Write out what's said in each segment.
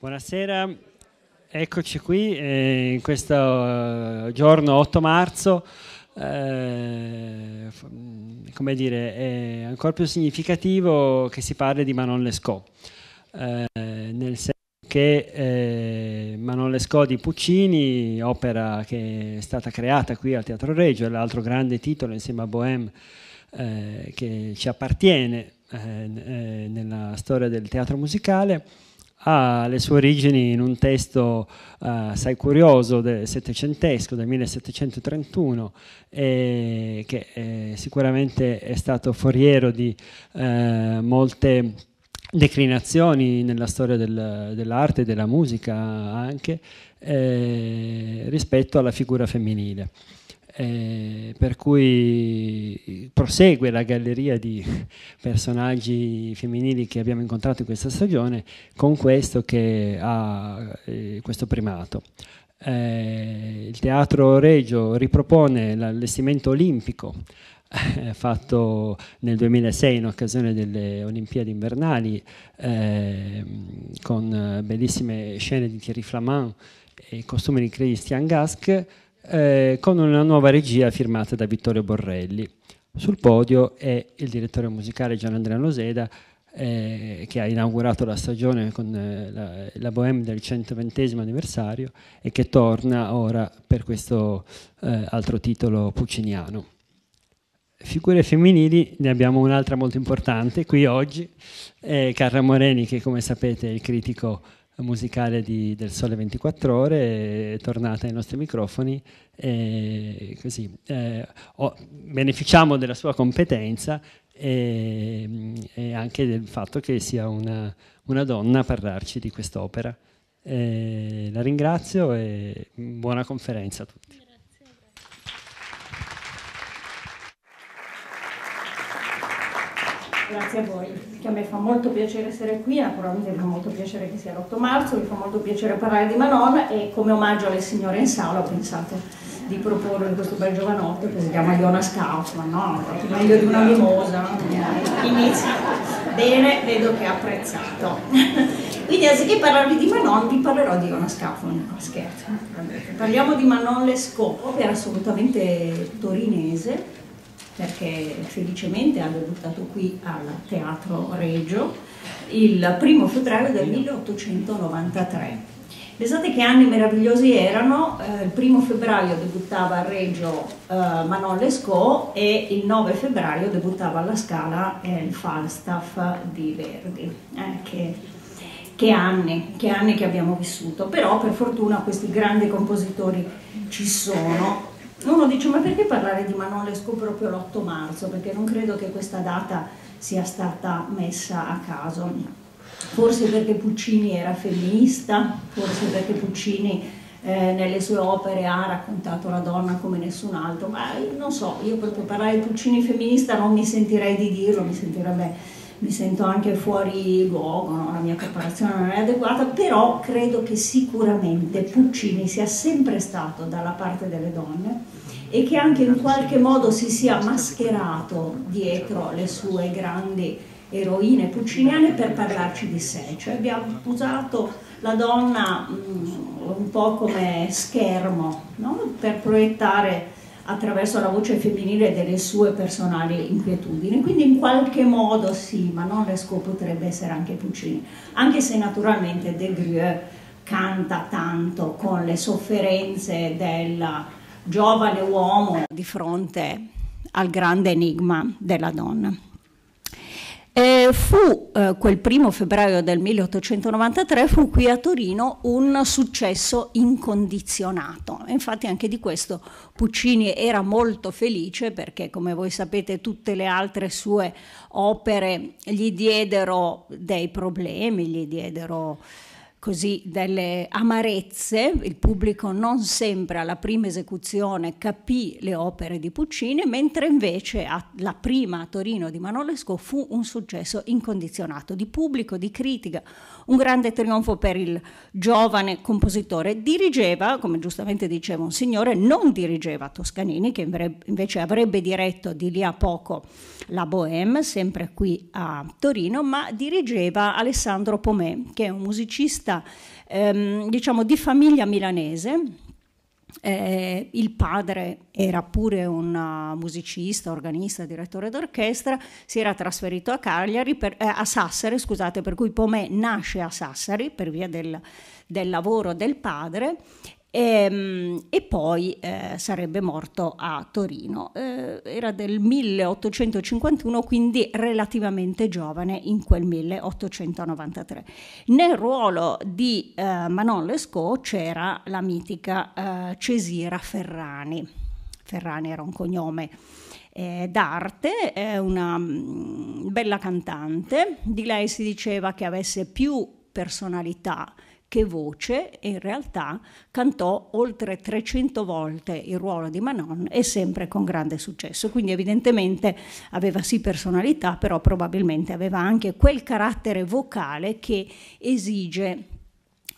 Buonasera, eccoci qui eh, in questo eh, giorno 8 marzo. Eh, mm, come dire, è ancora più significativo che si parli di Manon Lescaut, eh, nel senso che eh, Manon Lescaut di Puccini, opera che è stata creata qui al Teatro Reggio, è l'altro grande titolo insieme a Bohème eh, che ci appartiene nella storia del teatro musicale ha le sue origini in un testo eh, assai curioso del settecentesco, del 1731, eh, che eh, sicuramente è stato foriero di eh, molte declinazioni nella storia del, dell'arte e della musica anche eh, rispetto alla figura femminile. Eh, per cui prosegue la galleria di personaggi femminili che abbiamo incontrato in questa stagione con questo che ha eh, questo primato. Eh, il Teatro Regio ripropone l'allestimento olimpico eh, fatto nel 2006 in occasione delle Olimpiadi invernali ehm, con bellissime scene di Thierry Flamand e costumi di Christian Gask eh, con una nuova regia firmata da Vittorio Borrelli. Sul podio è il direttore musicale Gianandrea Loseda, eh, che ha inaugurato la stagione con eh, la, la, Bohème del 120 anniversario e che torna ora per questo eh, altro titolo pucciniano. Figure femminili, ne abbiamo un'altra molto importante qui oggi, eh, Carla Moreni che come sapete è il critico musicale di, del Sole 24 Ore, è eh, tornata ai nostri microfoni e così eh, o, beneficiamo della sua competenza e, e, anche del fatto che sia una, una donna a parlarci di quest'opera. Eh, la ringrazio e buona conferenza a tutti. Grazie a voi, che a me fa molto piacere essere qui, naturalmente mi fa molto piacere che sia l'8 marzo, mi fa molto piacere parlare di Manon e come omaggio alle signore in sala ho pensato di proporre questo bel giovanotto che si chiama Jonas Kaufman, no? meglio di una mimosa, inizia bene, vedo che ha apprezzato. Quindi anziché parlarvi di Manon vi parlerò di Jonas Kaufman, scherzo. Parliamo di Manon Lescaut, era assolutamente torinese, perché felicemente ha debuttato qui al Teatro Regio il primo febbraio del 1893. Pensate che anni meravigliosi erano, eh, il primo febbraio debuttava a Reggio eh, Manon Lescaut e il 9 febbraio debuttava alla Scala eh, il Falstaff di Verdi. Eh, che, che, anni, che anni che abbiamo vissuto, però per fortuna questi grandi compositori ci sono uno dice ma perché parlare di Manolescu proprio l'8 marzo? Perché non credo che questa data sia stata messa a caso. Forse perché Puccini era femminista, forse perché Puccini eh, nelle sue opere ha raccontato la donna come nessun altro, ma non so, io proprio parlare di Puccini femminista non mi sentirei di dirlo, mi sentirebbe mi sento anche fuori luogo, no? la mia preparazione non è adeguata, però credo che sicuramente Puccini sia sempre stato dalla parte delle donne e che anche in qualche modo si sia mascherato dietro le sue grandi eroine pucciniane per parlarci di sé, cioè abbiamo usato la donna mh, mm, un po' come schermo no? per proiettare attraverso la voce femminile delle sue personali inquietudini, quindi in qualche modo sì, ma non Lescaut potrebbe essere anche Puccini, anche se naturalmente De Grieux canta tanto con le sofferenze del giovane uomo di fronte al grande enigma della donna. Eh, fu eh, quel primo febbraio del 1893, fu qui a Torino un successo incondizionato. Infatti anche di questo Puccini era molto felice perché, come voi sapete, tutte le altre sue opere gli diedero dei problemi, gli diedero così delle amarezze, il pubblico non sempre alla prima esecuzione capì le opere di Puccini, mentre invece a, la prima a Torino di Manolesco fu un successo incondizionato di pubblico, di critica, un grande trionfo per il giovane compositore. Dirigeva, come giustamente diceva un signore, non dirigeva Toscanini, che invece avrebbe diretto di lì a poco la Bohème, sempre qui a Torino, ma dirigeva Alessandro Pomè, che è un musicista regista ehm, diciamo di famiglia milanese. Eh, il padre era pure un uh, musicista, organista, direttore d'orchestra, si era trasferito a, Cagliari per, eh, a Sassari, scusate, per cui Pomè nasce a Sassari per via del, del lavoro del padre e, ehm, e poi eh, sarebbe morto a Torino. Eh, era del 1851, quindi relativamente giovane in quel 1893. Nel ruolo di eh, Manon Lescaut c'era la mitica eh, Cesira Ferrani. Ferrani era un cognome eh, d'arte, è una mm, bella cantante. Di lei si diceva che avesse più personalità che voce in realtà cantò oltre 300 volte il ruolo di Manon e sempre con grande successo. Quindi evidentemente aveva sì personalità, però probabilmente aveva anche quel carattere vocale che esige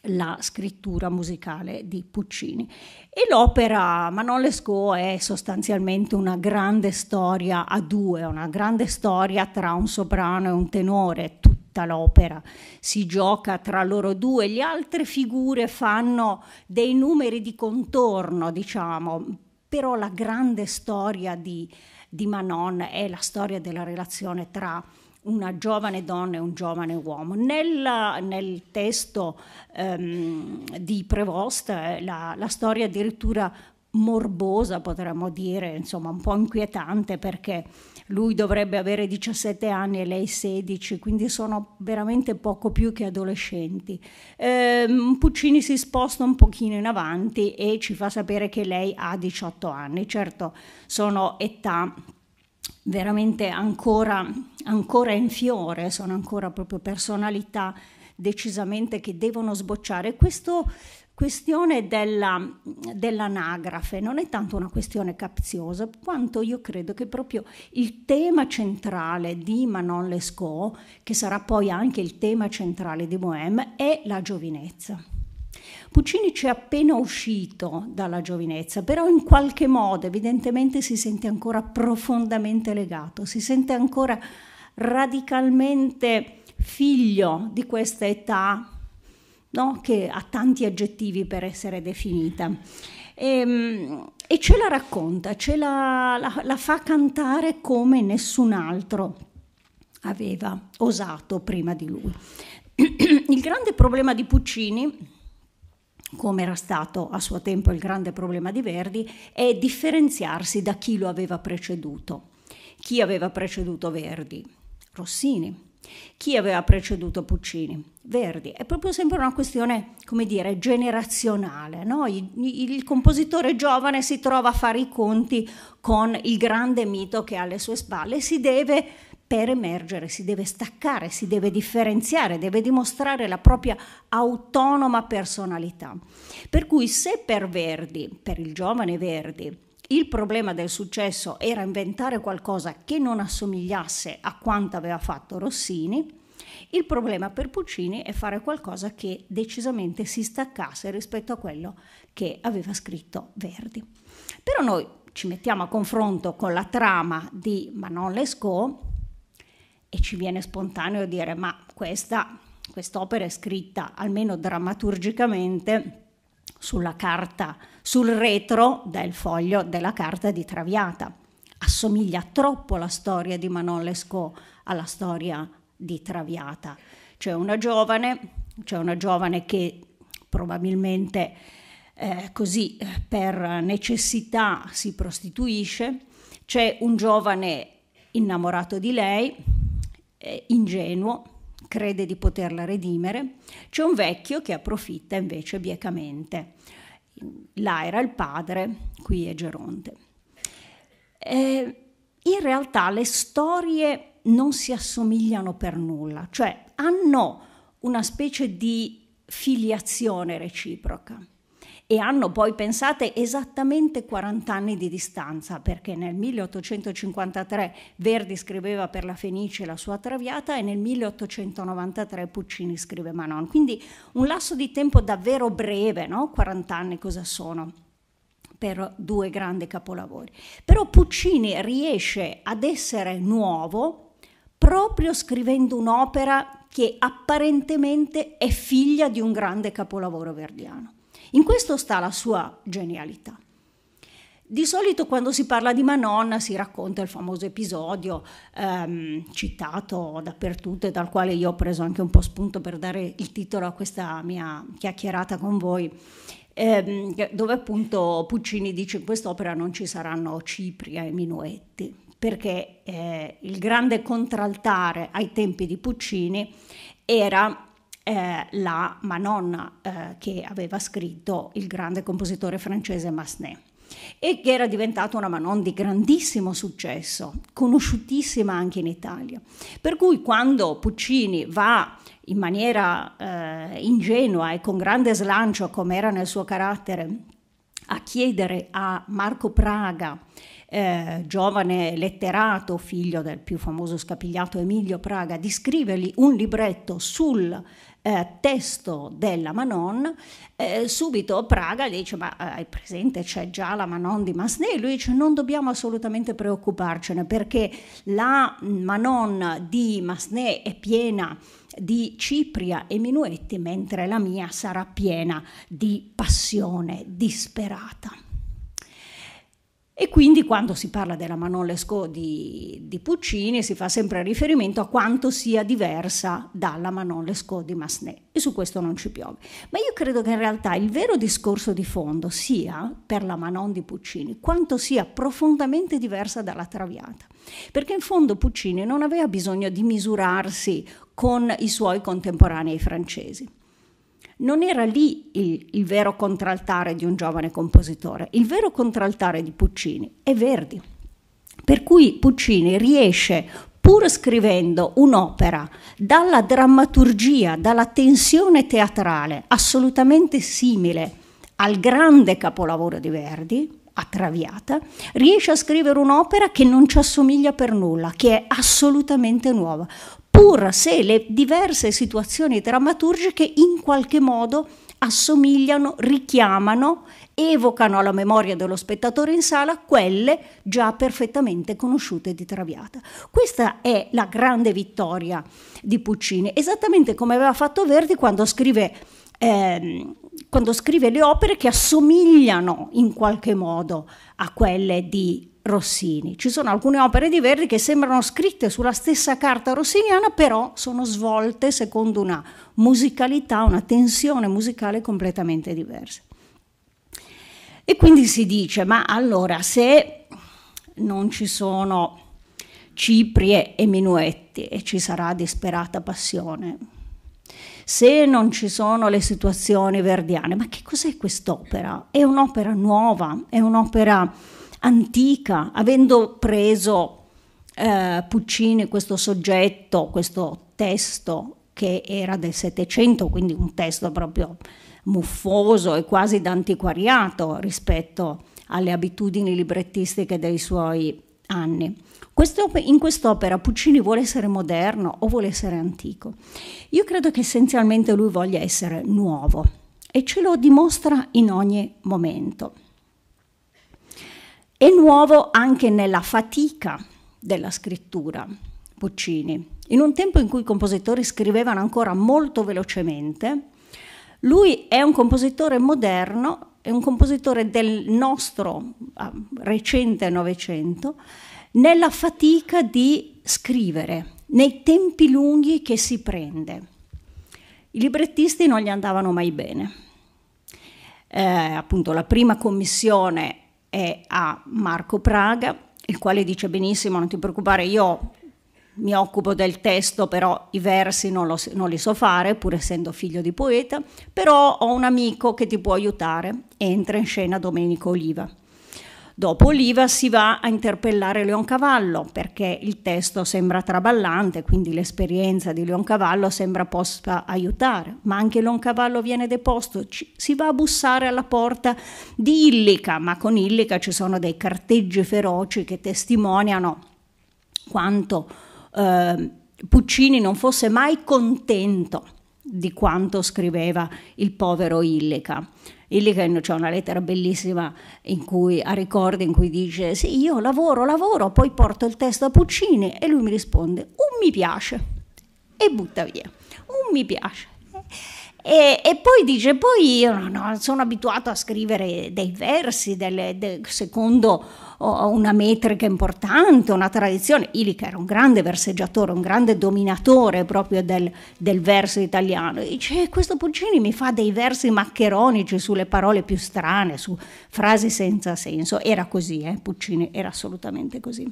la scrittura musicale di Puccini. E l'opera Manon Lescaut è sostanzialmente una grande storia a due, una grande storia tra un soprano e un tenore, tutta l'opera si gioca tra loro due, le altre figure fanno dei numeri di contorno, diciamo, però la grande storia di, di Manon è la storia della relazione tra una giovane donna e un giovane uomo. Nella, nel testo ehm, di Prevost eh, la, la storia addirittura morbosa, potremmo dire, insomma un po' inquietante perché lui dovrebbe avere 17 anni e lei 16, quindi sono veramente poco più che adolescenti. Eh, Puccini si sposta un pochino in avanti e ci fa sapere che lei ha 18 anni, certo sono età veramente ancora, ancora in fiore, sono ancora proprio personalità decisamente che devono sbocciare. Questo questione della, dell'anagrafe non è tanto una questione capziosa, quanto io credo che proprio il tema centrale di Manon Lescaut, che sarà poi anche il tema centrale di Bohème, è la giovinezza. Puccini c'è appena uscito dalla giovinezza, però in qualche modo evidentemente si sente ancora profondamente legato, si sente ancora radicalmente figlio di questa età no? che ha tanti aggettivi per essere definita. E, ehm, e ce la racconta, ce la, la, la fa cantare come nessun altro aveva osato prima di lui. Il grande problema di Puccini come era stato a suo tempo il grande problema di Verdi, è differenziarsi da chi lo aveva preceduto. Chi aveva preceduto Verdi? Rossini, chi aveva preceduto Puccini? Verdi. È proprio sempre una questione, come dire, generazionale. No? Il, il compositore giovane si trova a fare i conti con il grande mito che ha alle sue spalle e si deve per emergere, si deve staccare, si deve differenziare, deve dimostrare la propria autonoma personalità. Per cui se per Verdi, per il giovane Verdi, il problema del successo era inventare qualcosa che non assomigliasse a quanto aveva fatto Rossini, il problema per Puccini è fare qualcosa che decisamente si staccasse rispetto a quello che aveva scritto Verdi. Però noi ci mettiamo a confronto con la trama di Manon Lescaut e ci viene spontaneo dire ma questa quest'opera è scritta almeno drammaturgicamente sulla carta sul retro del foglio della carta di Traviata. Assomiglia troppo la storia di Manon Lescaut alla storia di Traviata. C'è una giovane, c'è una giovane che probabilmente eh, così per necessità si prostituisce, c'è un giovane innamorato di lei, eh, ingenuo, crede di poterla redimere, c'è un vecchio che approfitta invece biecamente là era il padre, qui è Geronte. Eh, in realtà le storie non si assomigliano per nulla, cioè hanno una specie di filiazione reciproca e hanno poi, pensate, esattamente 40 anni di distanza, perché nel 1853 Verdi scriveva per la Fenice la sua Traviata e nel 1893 Puccini scrive Manon. Quindi un lasso di tempo davvero breve, no? 40 anni cosa sono? per due grandi capolavori. Però Puccini riesce ad essere nuovo proprio scrivendo un'opera che apparentemente è figlia di un grande capolavoro verdiano. In questo sta la sua genialità. Di solito quando si parla di Manon si racconta il famoso episodio ehm, citato dappertutto e dal quale io ho preso anche un po' spunto per dare il titolo a questa mia chiacchierata con voi, ehm, dove appunto Puccini dice in quest'opera non ci saranno cipria e eh, minuetti, perché eh, il grande contraltare ai tempi di Puccini era eh, la Manon eh, che aveva scritto il grande compositore francese Massenet e che era diventata una Manon di grandissimo successo, conosciutissima anche in Italia. Per cui quando Puccini va in maniera eh, ingenua e con grande slancio, come era nel suo carattere, a chiedere a Marco Praga, eh, giovane letterato, figlio del più famoso scapigliato Emilio Praga, di scrivergli un libretto sul eh, testo della Manon, eh, subito Praga gli dice ma eh, hai presente c'è già la Manon di Masnay? Lui dice non dobbiamo assolutamente preoccuparcene perché la Manon di Masnay è piena di cipria e minuetti mentre la mia sarà piena di passione disperata. E quindi quando si parla della Manon Lescaut di, di Puccini si fa sempre riferimento a quanto sia diversa dalla Manon Lescaut di Massenet e su questo non ci piove. Ma io credo che in realtà il vero discorso di fondo sia, per la Manon di Puccini, quanto sia profondamente diversa dalla Traviata. Perché in fondo Puccini non aveva bisogno di misurarsi con i suoi contemporanei francesi non era lì il, il vero contraltare di un giovane compositore, il vero contraltare di Puccini è Verdi. Per cui Puccini riesce, pur scrivendo un'opera dalla drammaturgia, dalla tensione teatrale assolutamente simile al grande capolavoro di Verdi, a Traviata, riesce a scrivere un'opera che non ci assomiglia per nulla, che è assolutamente nuova, pur se le diverse situazioni drammaturgiche in qualche modo assomigliano, richiamano, evocano alla memoria dello spettatore in sala quelle già perfettamente conosciute di Traviata. Questa è la grande vittoria di Puccini, esattamente come aveva fatto Verdi quando scrive ehm, quando scrive le opere che assomigliano in qualche modo a quelle di Rossini. Ci sono alcune opere di Verdi che sembrano scritte sulla stessa carta rossiniana, però sono svolte secondo una musicalità, una tensione musicale completamente diversa. E quindi si dice, ma allora se non ci sono ciprie e minuetti e ci sarà disperata passione, se non ci sono le situazioni verdiane. Ma che cos'è quest'opera? È un'opera nuova, è un'opera antica, avendo preso eh, Puccini questo soggetto, questo testo che era del Settecento, quindi un testo proprio muffoso e quasi d'antiquariato rispetto alle abitudini librettistiche dei suoi anni. in quest'opera Puccini vuole essere moderno o vuole essere antico? Io credo che essenzialmente lui voglia essere nuovo e ce lo dimostra in ogni momento. È nuovo anche nella fatica della scrittura, Puccini. In un tempo in cui i compositori scrivevano ancora molto velocemente, lui è un compositore moderno è un compositore del nostro uh, recente Novecento, nella fatica di scrivere, nei tempi lunghi che si prende. I librettisti non gli andavano mai bene. Eh, appunto, la prima commissione è a Marco Praga, il quale dice benissimo, non ti preoccupare, io mi occupo del testo, però i versi non, lo, non, li so fare, pur essendo figlio di poeta, però ho un amico che ti può aiutare. Entra in scena Domenico Oliva. Dopo Oliva si va a interpellare Leoncavallo perché il testo sembra traballante, quindi l'esperienza di Leoncavallo sembra possa aiutare, ma anche Leoncavallo viene deposto, ci, si va a bussare alla porta di Illica, ma con Illica ci sono dei carteggi feroci che testimoniano quanto Ehm, Puccini non fosse mai contento di quanto scriveva il povero Illica. Illica c'è una lettera bellissima in cui, a ricordi in cui dice sì io lavoro, lavoro, poi porto il testo a Puccini e lui mi risponde un mi piace e butta via, un mi piace. E, e, poi dice, poi io no, no, sono abituato a scrivere dei versi delle, de, secondo o una metrica importante, una tradizione. Ilica era un grande verseggiatore, un grande dominatore proprio del, del verso italiano. dice, eh, questo Puccini mi fa dei versi maccheronici sulle parole più strane, su frasi senza senso. Era così, eh? Puccini era assolutamente così.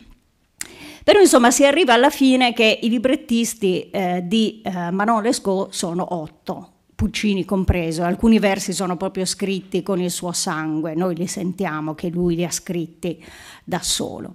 Però insomma si arriva alla fine che i librettisti eh, di eh, Manon Lescaut sono otto, Puccini compreso, alcuni versi sono proprio scritti con il suo sangue, noi li sentiamo che lui li ha scritti da solo.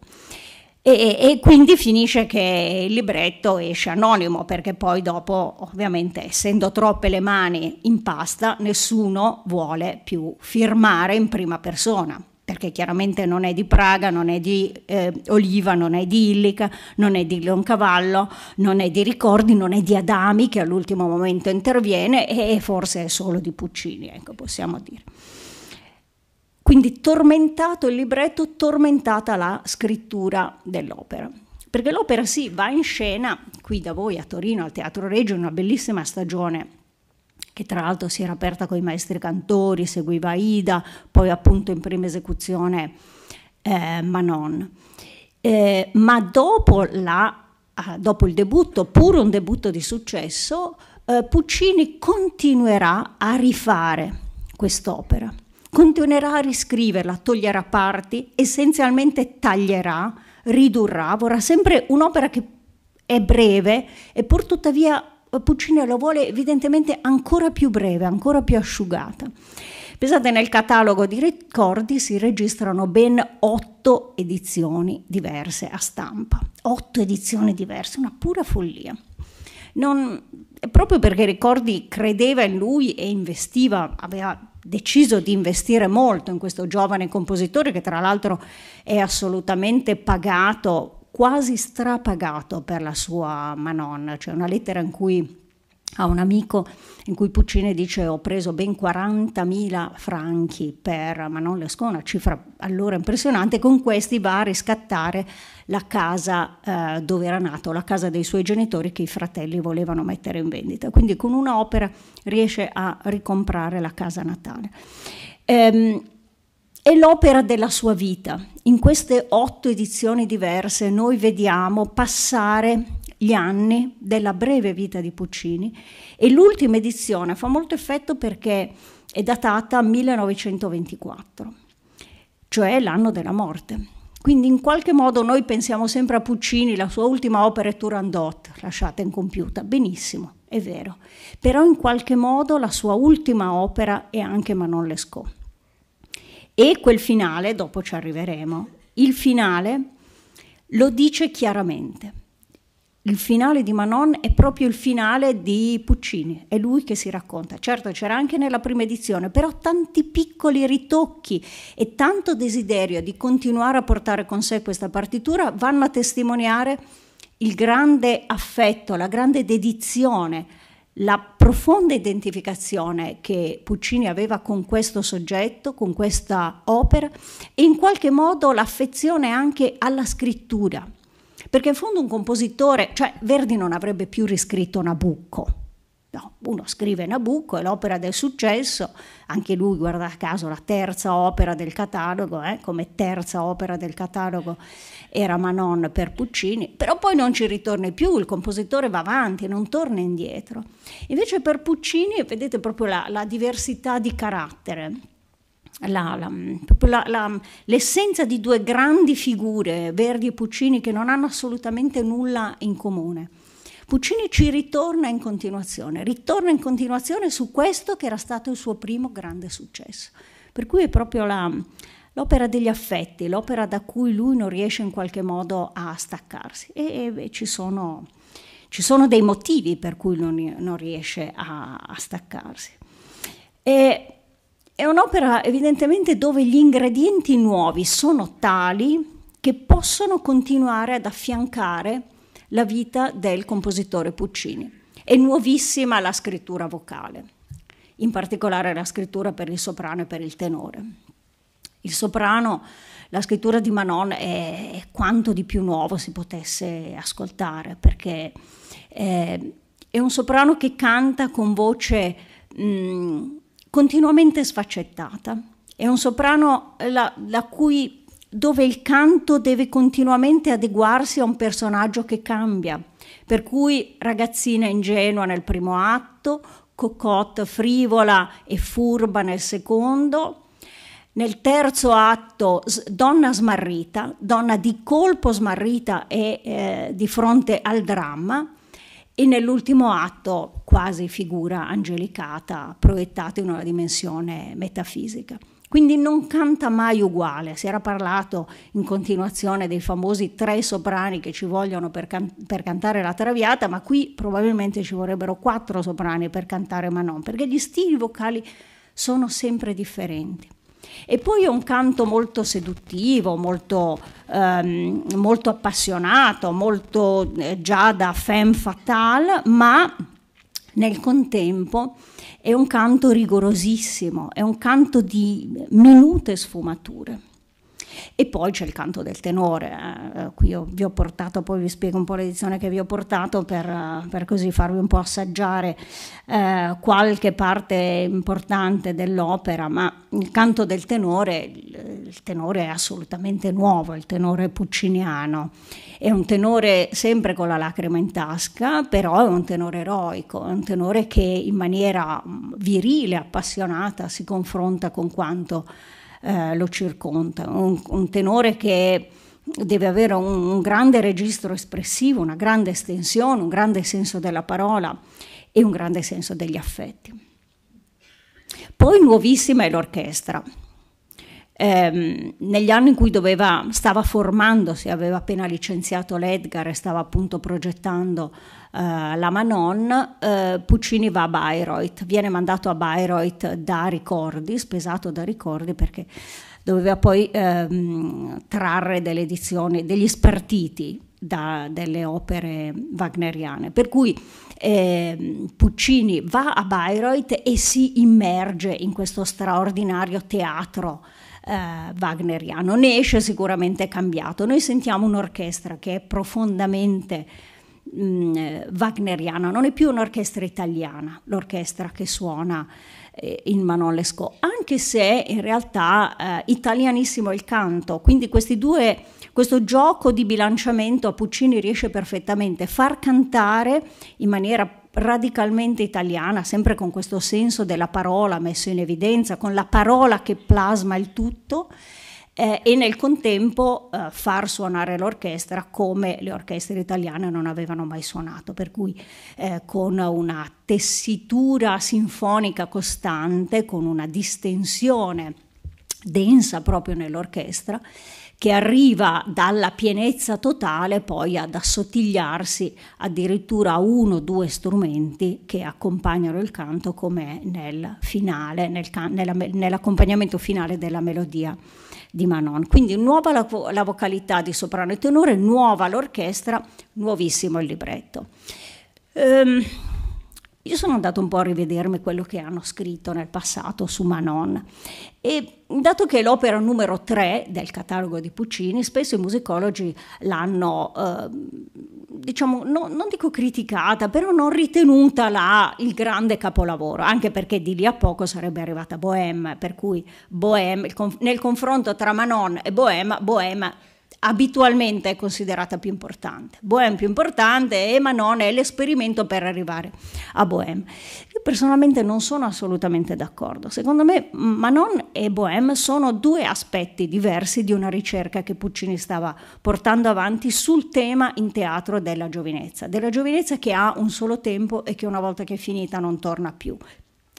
E, e, quindi finisce che il libretto esce anonimo perché poi dopo ovviamente essendo troppe le mani in pasta nessuno vuole più firmare in prima persona perché chiaramente non è di Praga, non è di eh, Oliva, non è di Illica, non è di Leoncavallo, non è di Ricordi, non è di Adami che all'ultimo momento interviene e forse è solo di Puccini, ecco, possiamo dire. Quindi tormentato il libretto, tormentata la scrittura dell'opera. Perché l'opera sì, va in scena qui da voi a Torino al Teatro Reggio in una bellissima stagione che tra l'altro si era aperta con i maestri cantori, seguiva Ida, poi appunto in prima esecuzione eh, Manon. Eh, ma dopo, la, ah, dopo, il debutto, pur un debutto di successo, eh, Puccini continuerà a rifare quest'opera, continuerà a riscriverla, toglierà parti, essenzialmente taglierà, ridurrà, vorrà sempre un'opera che è breve e pur tuttavia eh, Puccini lo vuole evidentemente ancora più breve, ancora più asciugata. Pensate, nel catalogo di ricordi si registrano ben otto edizioni diverse a stampa. Otto edizioni diverse, una pura follia. Non, proprio perché Ricordi credeva in lui e investiva, aveva deciso di investire molto in questo giovane compositore che tra l'altro è assolutamente pagato quasi strapagato per la sua Manon, cioè una lettera in cui ha un amico in cui Puccini dice ho preso ben 40.000 franchi per Manon Lescona, cifra allora impressionante, con questi va a riscattare la casa eh, dove era nato, la casa dei suoi genitori che i fratelli volevano mettere in vendita. Quindi con un'opera riesce a ricomprare la casa natale. Ehm, è l'opera della sua vita. In queste otto edizioni diverse noi vediamo passare gli anni della breve vita di Puccini e l'ultima edizione fa molto effetto perché è datata 1924, cioè l'anno della morte. Quindi in qualche modo noi pensiamo sempre a Puccini, la sua ultima opera è Turandot, lasciata incompiuta, benissimo, è vero, però in qualche modo la sua ultima opera è anche Manon Lescaut. E quel finale, dopo ci arriveremo, il finale lo dice chiaramente. Il finale di Manon è proprio il finale di Puccini, è lui che si racconta. Certo c'era anche nella prima edizione, però tanti piccoli ritocchi e tanto desiderio di continuare a portare con sé questa partitura vanno a testimoniare il grande affetto, la grande dedizione la profonda identificazione che Puccini aveva con questo soggetto, con questa opera e in qualche modo l'affezione anche alla scrittura, perché in fondo un compositore, cioè Verdi non avrebbe più riscritto Nabucco, No, uno scrive Nabucco, è l'opera del successo, anche lui guarda caso la terza opera del catalogo, eh, come terza opera del catalogo era Manon per Puccini, però poi non ci ritorna più, il compositore va avanti, non torna indietro. Invece per Puccini vedete proprio la, la diversità di carattere, l'essenza di due grandi figure, Verdi e Puccini, che non hanno assolutamente nulla in comune. Puccini ci ritorna in continuazione, ritorna in continuazione su questo che era stato il suo primo grande successo. Per cui è proprio la, l'opera degli affetti, l'opera da cui lui non riesce in qualche modo a staccarsi. E, e ci, sono, ci, sono, dei motivi per cui non, non riesce a, a staccarsi. E, è un'opera evidentemente dove gli ingredienti nuovi sono tali che possono continuare ad affiancare la vita del compositore Puccini. È nuovissima la scrittura vocale, in particolare la scrittura per il soprano e per il tenore. Il soprano, la scrittura di Manon è quanto di più nuovo si potesse ascoltare, perché eh, è un soprano che canta con voce mh, mm, continuamente sfaccettata, è un soprano la, la cui dove il canto deve continuamente adeguarsi a un personaggio che cambia. Per cui ragazzina ingenua nel primo atto, cocotte frivola e furba nel secondo, nel terzo atto, donna smarrita, donna di colpo smarrita e eh, di fronte al dramma, e nell'ultimo atto quasi figura angelicata proiettata in una dimensione metafisica. Quindi non canta mai uguale. Si era parlato in continuazione dei famosi tre soprani che ci vogliono per, can per cantare la Traviata, ma qui probabilmente ci vorrebbero quattro soprani per cantare Manon, perché gli stili vocali sono sempre differenti. E poi è un canto molto seduttivo, molto, ehm, molto appassionato, molto eh, già da femme fatale, ma nel contempo è un canto rigorosissimo, è un canto di minute sfumature. E poi c'è il canto del tenore, eh, eh, qui ho, vi ho portato, poi vi spiego un po' l'edizione che vi ho portato per, eh, per così farvi un po' assaggiare eh, qualche parte importante dell'opera, ma il canto del tenore, il tenore è assolutamente nuovo, il tenore pucciniano, è un tenore sempre con la lacrima in tasca, però è un tenore eroico, è un tenore che in maniera mm, virile, appassionata, si confronta con quanto eh, lo circonda, un, un, tenore che deve avere un, un grande registro espressivo, una grande estensione, un grande senso della parola e un grande senso degli affetti. Poi nuovissima è l'orchestra ehm, negli anni in cui doveva, stava formandosi, aveva appena licenziato l'Edgar e stava appunto progettando Uh, la Manon, uh, Puccini va a Bayreuth, viene mandato a Bayreuth da ricordi, spesato da ricordi perché doveva poi um, trarre delle edizioni, degli spartiti da delle opere wagneriane. Per cui eh, Puccini va a Bayreuth e si immerge in questo straordinario teatro eh, wagneriano, ne esce sicuramente cambiato. Noi sentiamo un'orchestra che è profondamente mh, mm, wagneriana, non è più un'orchestra italiana, l'orchestra che suona eh, in Manolesco, anche se in realtà eh, italianissimo il canto, quindi questi due questo gioco di bilanciamento a Puccini riesce perfettamente a far cantare in maniera radicalmente italiana, sempre con questo senso della parola messo in evidenza, con la parola che plasma il tutto. Eh, e nel contempo eh, far suonare l'orchestra come le orchestre italiane non avevano mai suonato, per cui eh, con una tessitura sinfonica costante, con una distensione densa proprio nell'orchestra che arriva dalla pienezza totale poi ad assottigliarsi addirittura a uno o due strumenti che accompagnano il canto come nel finale, nel can- nella me- nell'accompagnamento finale della melodia di Manon. Quindi nuova la, vo- la vocalità di soprano e tenore, nuova l'orchestra, nuovissimo il libretto. Ehm, io sono andato un po' a rivedermi quello che hanno scritto nel passato su Manon e dato che è l'opera numero 3 del catalogo di Puccini, spesso i musicologi l'hanno, eh, diciamo, no, non dico criticata, però non ritenuta là il grande capolavoro, anche perché di lì a poco sarebbe arrivata Bohème, per cui Bohème, nel confronto tra Manon e Bohème, Bohème abitualmente è considerata più importante. Bohème più importante e Manon è l'esperimento per arrivare a Bohème. Io personalmente non sono assolutamente d'accordo. Secondo me Manon e Bohème sono due aspetti diversi di una ricerca che Puccini stava portando avanti sul tema in teatro della giovinezza, della giovinezza che ha un solo tempo e che una volta che è finita non torna più,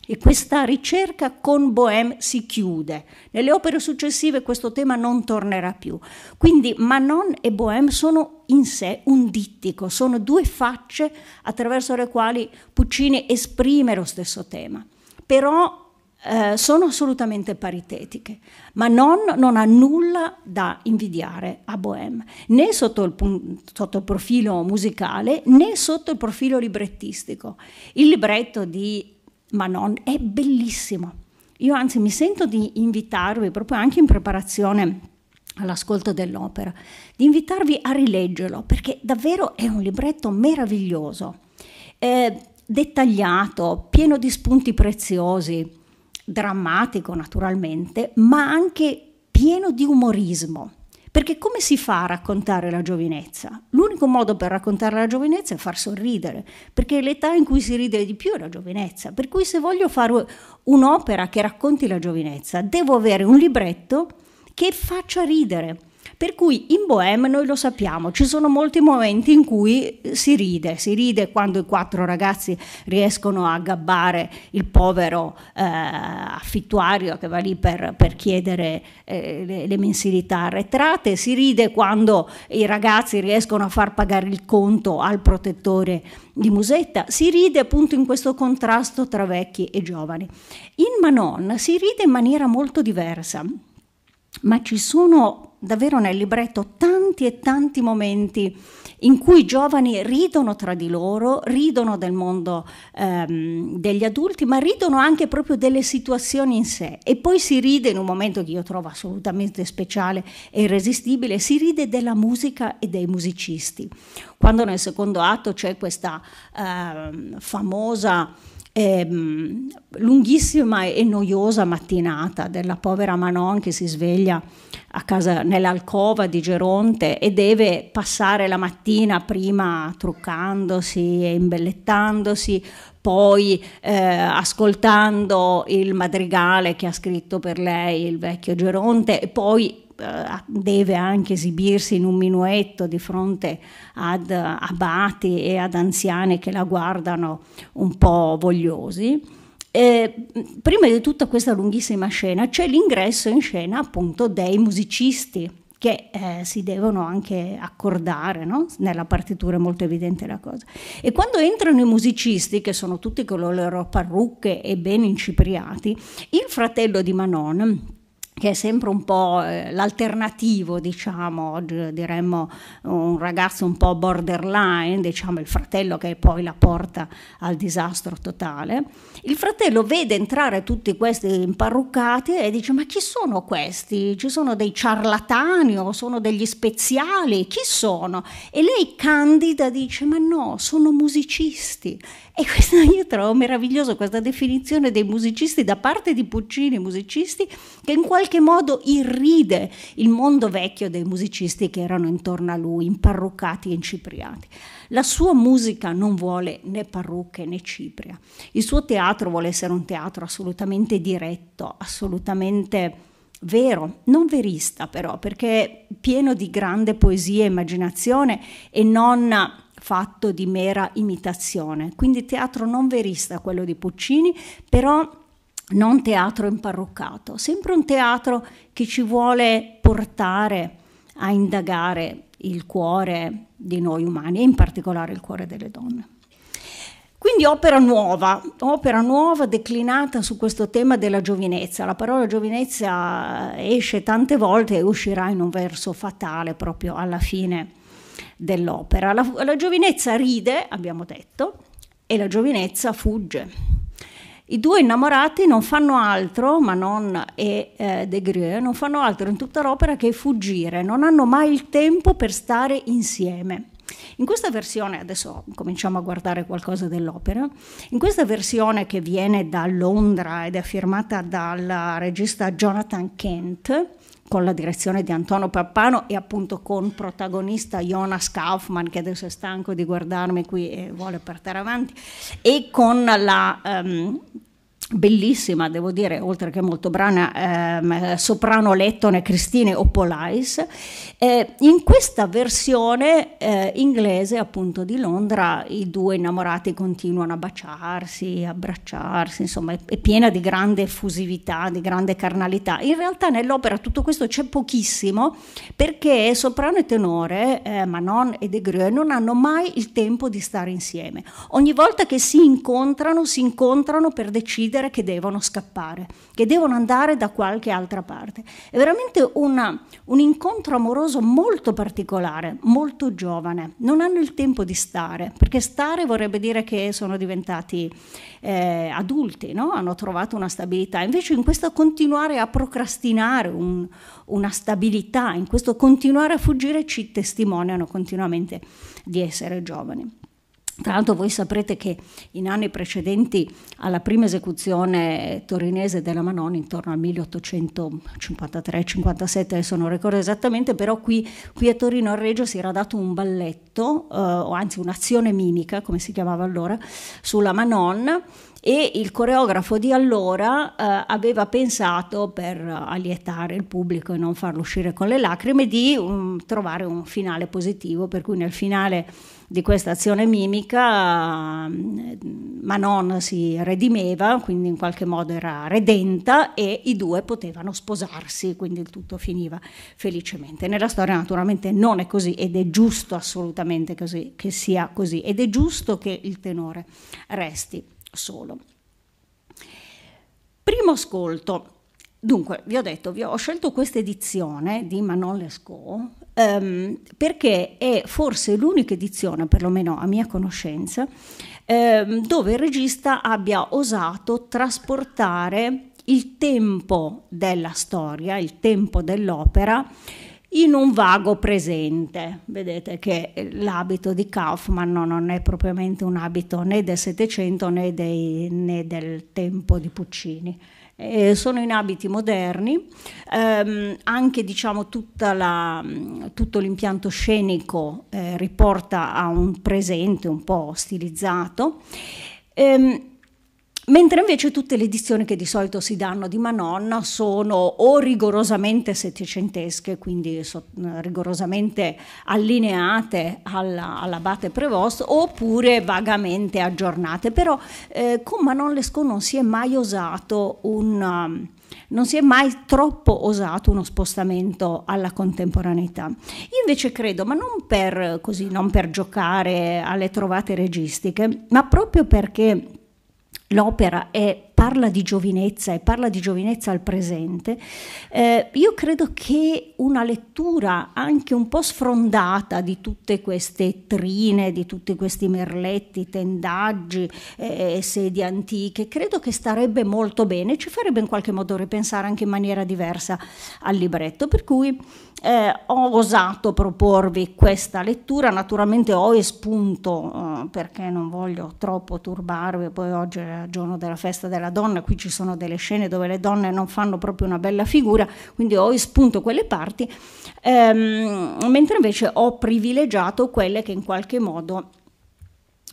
e questa ricerca con Bohème si chiude. Nelle opere successive questo tema non tornerà più. Quindi Manon e Bohème sono in sé un dittico, sono due facce attraverso le quali Puccini esprime lo stesso tema. Però eh, sono assolutamente paritetiche. Manon non ha nulla da invidiare a Bohème, né sotto il, sotto il profilo musicale né sotto il profilo librettistico. Il libretto di ma non, è bellissimo. Io anzi mi sento di invitarvi, proprio anche in preparazione all'ascolto dell'opera, di invitarvi a rileggerlo, perché davvero è un libretto meraviglioso, eh, dettagliato, pieno di spunti preziosi, drammatico naturalmente, ma anche pieno di umorismo perché come si fa a raccontare la giovinezza? L'unico modo per raccontare la giovinezza è far sorridere, perché l'età in cui si ride di più è la giovinezza. Per cui se voglio fare un'opera che racconti la giovinezza, devo avere un libretto che faccia ridere per cui in Bohème noi lo sappiamo, ci sono molti momenti in cui eh, si ride, si ride quando i quattro ragazzi riescono a gabbare il povero eh, affittuario che va lì per, per chiedere eh, le, le, mensilità arretrate, si ride quando i ragazzi riescono a far pagare il conto al protettore di Musetta, si ride appunto in questo contrasto tra vecchi e giovani. In Manon si ride in maniera molto diversa, ma ci sono davvero nel libretto tanti e tanti momenti in cui i giovani ridono tra di loro, ridono del mondo ehm, degli adulti, ma ridono anche proprio delle situazioni in sé. E poi si ride in un momento che io trovo assolutamente speciale e irresistibile, si ride della musica e dei musicisti. Quando nel secondo atto c'è questa ehm, famosa ehm, lunghissima e noiosa mattinata della povera Manon che si sveglia a casa nell'alcova di Geronte e deve passare la mattina prima truccandosi e imbellettandosi, poi eh, ascoltando il madrigale che ha scritto per lei il vecchio Geronte e poi eh, deve anche esibirsi in un minuetto di fronte ad abati e ad anziani che la guardano un po' vogliosi. Eh, prima di tutta questa lunghissima scena c'è l'ingresso in scena appunto dei musicisti che eh, si devono anche accordare, no? nella partitura è molto evidente la cosa. E quando entrano i musicisti, che sono tutti con le loro parrucche e ben incipriati, il fratello di Manon, che è sempre un po' eh, l'alternativo, diciamo, diremmo un ragazzo un po' borderline, diciamo il fratello che poi la porta al disastro totale. Il fratello vede entrare tutti questi imparruccati e dice ma chi sono questi? Ci sono dei ciarlatani o sono degli speziali? Chi sono? E lei candida dice ma no, sono musicisti. E questa, io trovo meravigliosa questa definizione dei musicisti da parte di Puccini, musicisti che in qualche qualche modo irride il mondo vecchio dei musicisti che erano intorno a lui, imparruccati e incipriati. La sua musica non vuole né parrucche né cipria. Il suo teatro vuole essere un teatro assolutamente diretto, assolutamente vero, non verista però, perché pieno di grande poesia e immaginazione e non fatto di mera imitazione. Quindi teatro non verista quello di Puccini, però non teatro imparruccato, sempre un teatro che ci vuole portare a indagare il cuore di noi umani e in particolare il cuore delle donne. Quindi opera nuova, opera nuova declinata su questo tema della giovinezza. La parola giovinezza esce tante volte e uscirà in un verso fatale proprio alla fine dell'opera. La, la giovinezza ride, abbiamo detto, e la giovinezza fugge. I due innamorati non fanno altro, Manon e eh, De Grieux, non fanno altro in tutta l'opera che fuggire, non hanno mai il tempo per stare insieme. In questa versione, adesso cominciamo a guardare qualcosa dell'opera, in questa versione che viene da Londra ed è firmata dal regista Jonathan Kent, con la direzione di Antonio Pappano e appunto con protagonista Jonas Kaufmann che adesso è stanco di guardarmi qui e vuole portare avanti e con la, um, bellissima, devo dire, oltre che molto brana, ehm, soprano lettone Cristine Oppolais. Eh, in questa versione eh, inglese, appunto di Londra, i due innamorati continuano a baciarsi, abbracciarsi, insomma è, è piena di grande effusività, di grande carnalità. In realtà nell'opera tutto questo c'è pochissimo perché soprano e tenore, eh, Manon e De Grieux, non hanno mai il tempo di stare insieme. Ogni volta che si incontrano, si incontrano per decidere decidere che devono scappare, che devono andare da qualche altra parte. È veramente una, un incontro amoroso molto particolare, molto giovane. Non hanno il tempo di stare, perché stare vorrebbe dire che sono diventati eh, adulti, no? hanno trovato una stabilità. Invece in questo continuare a procrastinare un, una stabilità, in questo continuare a fuggire ci testimoniano continuamente di essere giovani. Tra l'altro voi saprete che in anni precedenti alla prima esecuzione torinese della Manon, intorno al 1853-57, adesso non ricordo esattamente, però qui, qui, a Torino a Reggio si era dato un balletto, eh, o anzi un'azione mimica, come si chiamava allora, sulla Manon e il coreografo di allora eh, aveva pensato, per allietare il pubblico e non farlo uscire con le lacrime, di um, trovare un finale positivo, per cui nel finale di questa azione mimica mm, Manon si redimeva, quindi in qualche modo era redenta e i due potevano sposarsi, quindi il tutto finiva felicemente. Nella storia naturalmente non è così ed è giusto assolutamente così, che sia così ed è giusto che il tenore resti solo. Primo ascolto. Dunque, vi ho detto, vi ho scelto questa edizione di Manon Lescaut ehm, perché è forse l'unica edizione, perlomeno a mia conoscenza, ehm, dove il regista abbia osato trasportare il tempo della storia, il tempo dell'opera, in un vago presente. Vedete che l'abito di Kaufman non è propriamente un abito né del Settecento né, né, del tempo di Puccini. Eh, sono in abiti moderni, ehm, anche diciamo, la, tutto l'impianto scenico eh, riporta a un presente un po' stilizzato. Ehm, Mentre invece tutte le edizioni che di solito si danno di Manon sono o rigorosamente settecentesche, quindi so, eh, rigorosamente allineate alla, all'abate Prevost, oppure vagamente aggiornate. Però eh, con Manon Lescaut non si è mai osato un um, non si è mai troppo osato uno spostamento alla contemporaneità. Io invece credo, ma non per, così, non per giocare alle trovate registiche, ma proprio perché L'opera è parla di giovinezza e parla di giovinezza al presente, eh, io credo che una lettura anche un po' sfrondata di tutte queste trine, di tutti questi merletti, tendaggi, eh, sedie antiche, credo che starebbe molto bene, ci farebbe in qualche modo ripensare anche in maniera diversa al libretto, per cui eh, ho osato proporvi questa lettura, naturalmente ho espunto eh, perché non voglio troppo turbarvi, poi oggi è il giorno della festa della la donna, qui ci sono delle scene dove le donne non fanno proprio una bella figura, quindi ho espunto quelle parti, ehm, mentre invece ho privilegiato quelle che in qualche modo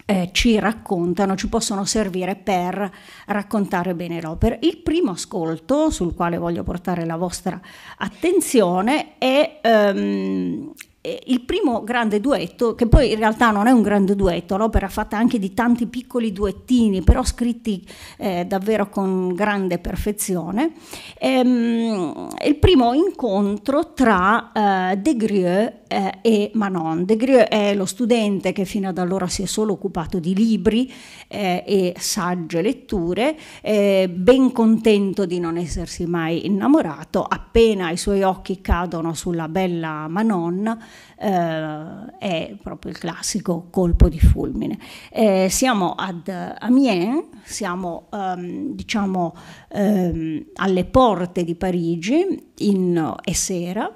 eh, ci raccontano, ci possono servire per raccontare bene l'opera. Il primo ascolto sul quale voglio portare la vostra attenzione è, ehm, eh, il primo grande duetto, che poi in realtà non è un grande duetto, l'opera è fatta anche di tanti piccoli duettini, però scritti eh, davvero con grande perfezione, è ehm, il primo incontro tra eh, De Grieux eh, e Manon. De Grieux è lo studente che fino ad allora si è solo occupato di libri eh, e sagge letture, eh, ben contento di non essersi mai innamorato, appena i suoi occhi cadono sulla bella Manon, eh, è proprio il classico colpo di fulmine. Eh, siamo ad Amiens, siamo um, diciamo um, alle porte di Parigi in, eh, è sera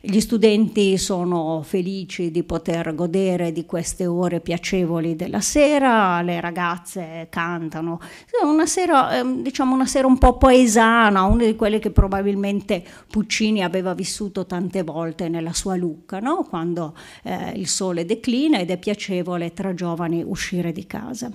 gli studenti sono felici di poter godere di queste ore piacevoli della sera, le ragazze cantano. Una sera, ehm, diciamo una sera un po' paesana, una di quelle che probabilmente Puccini aveva vissuto tante volte nella sua Lucca, no? quando eh, il sole declina ed è piacevole tra giovani uscire di casa.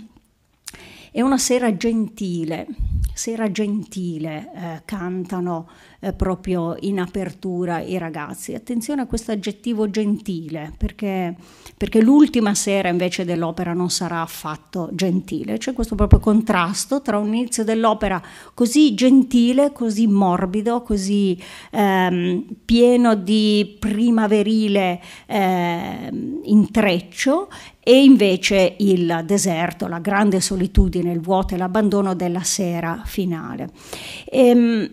È una sera gentile, sera gentile, eh, cantano eh, proprio in apertura i ragazzi. Attenzione a questo aggettivo gentile, perché, perché l'ultima sera invece dell'opera non sarà affatto gentile, c'è questo proprio contrasto tra un inizio dell'opera così gentile, così morbido, così ehm, pieno di primaverile ehm, intreccio e invece il deserto, la grande solitudine, il vuoto e l'abbandono della sera finale. Ehm,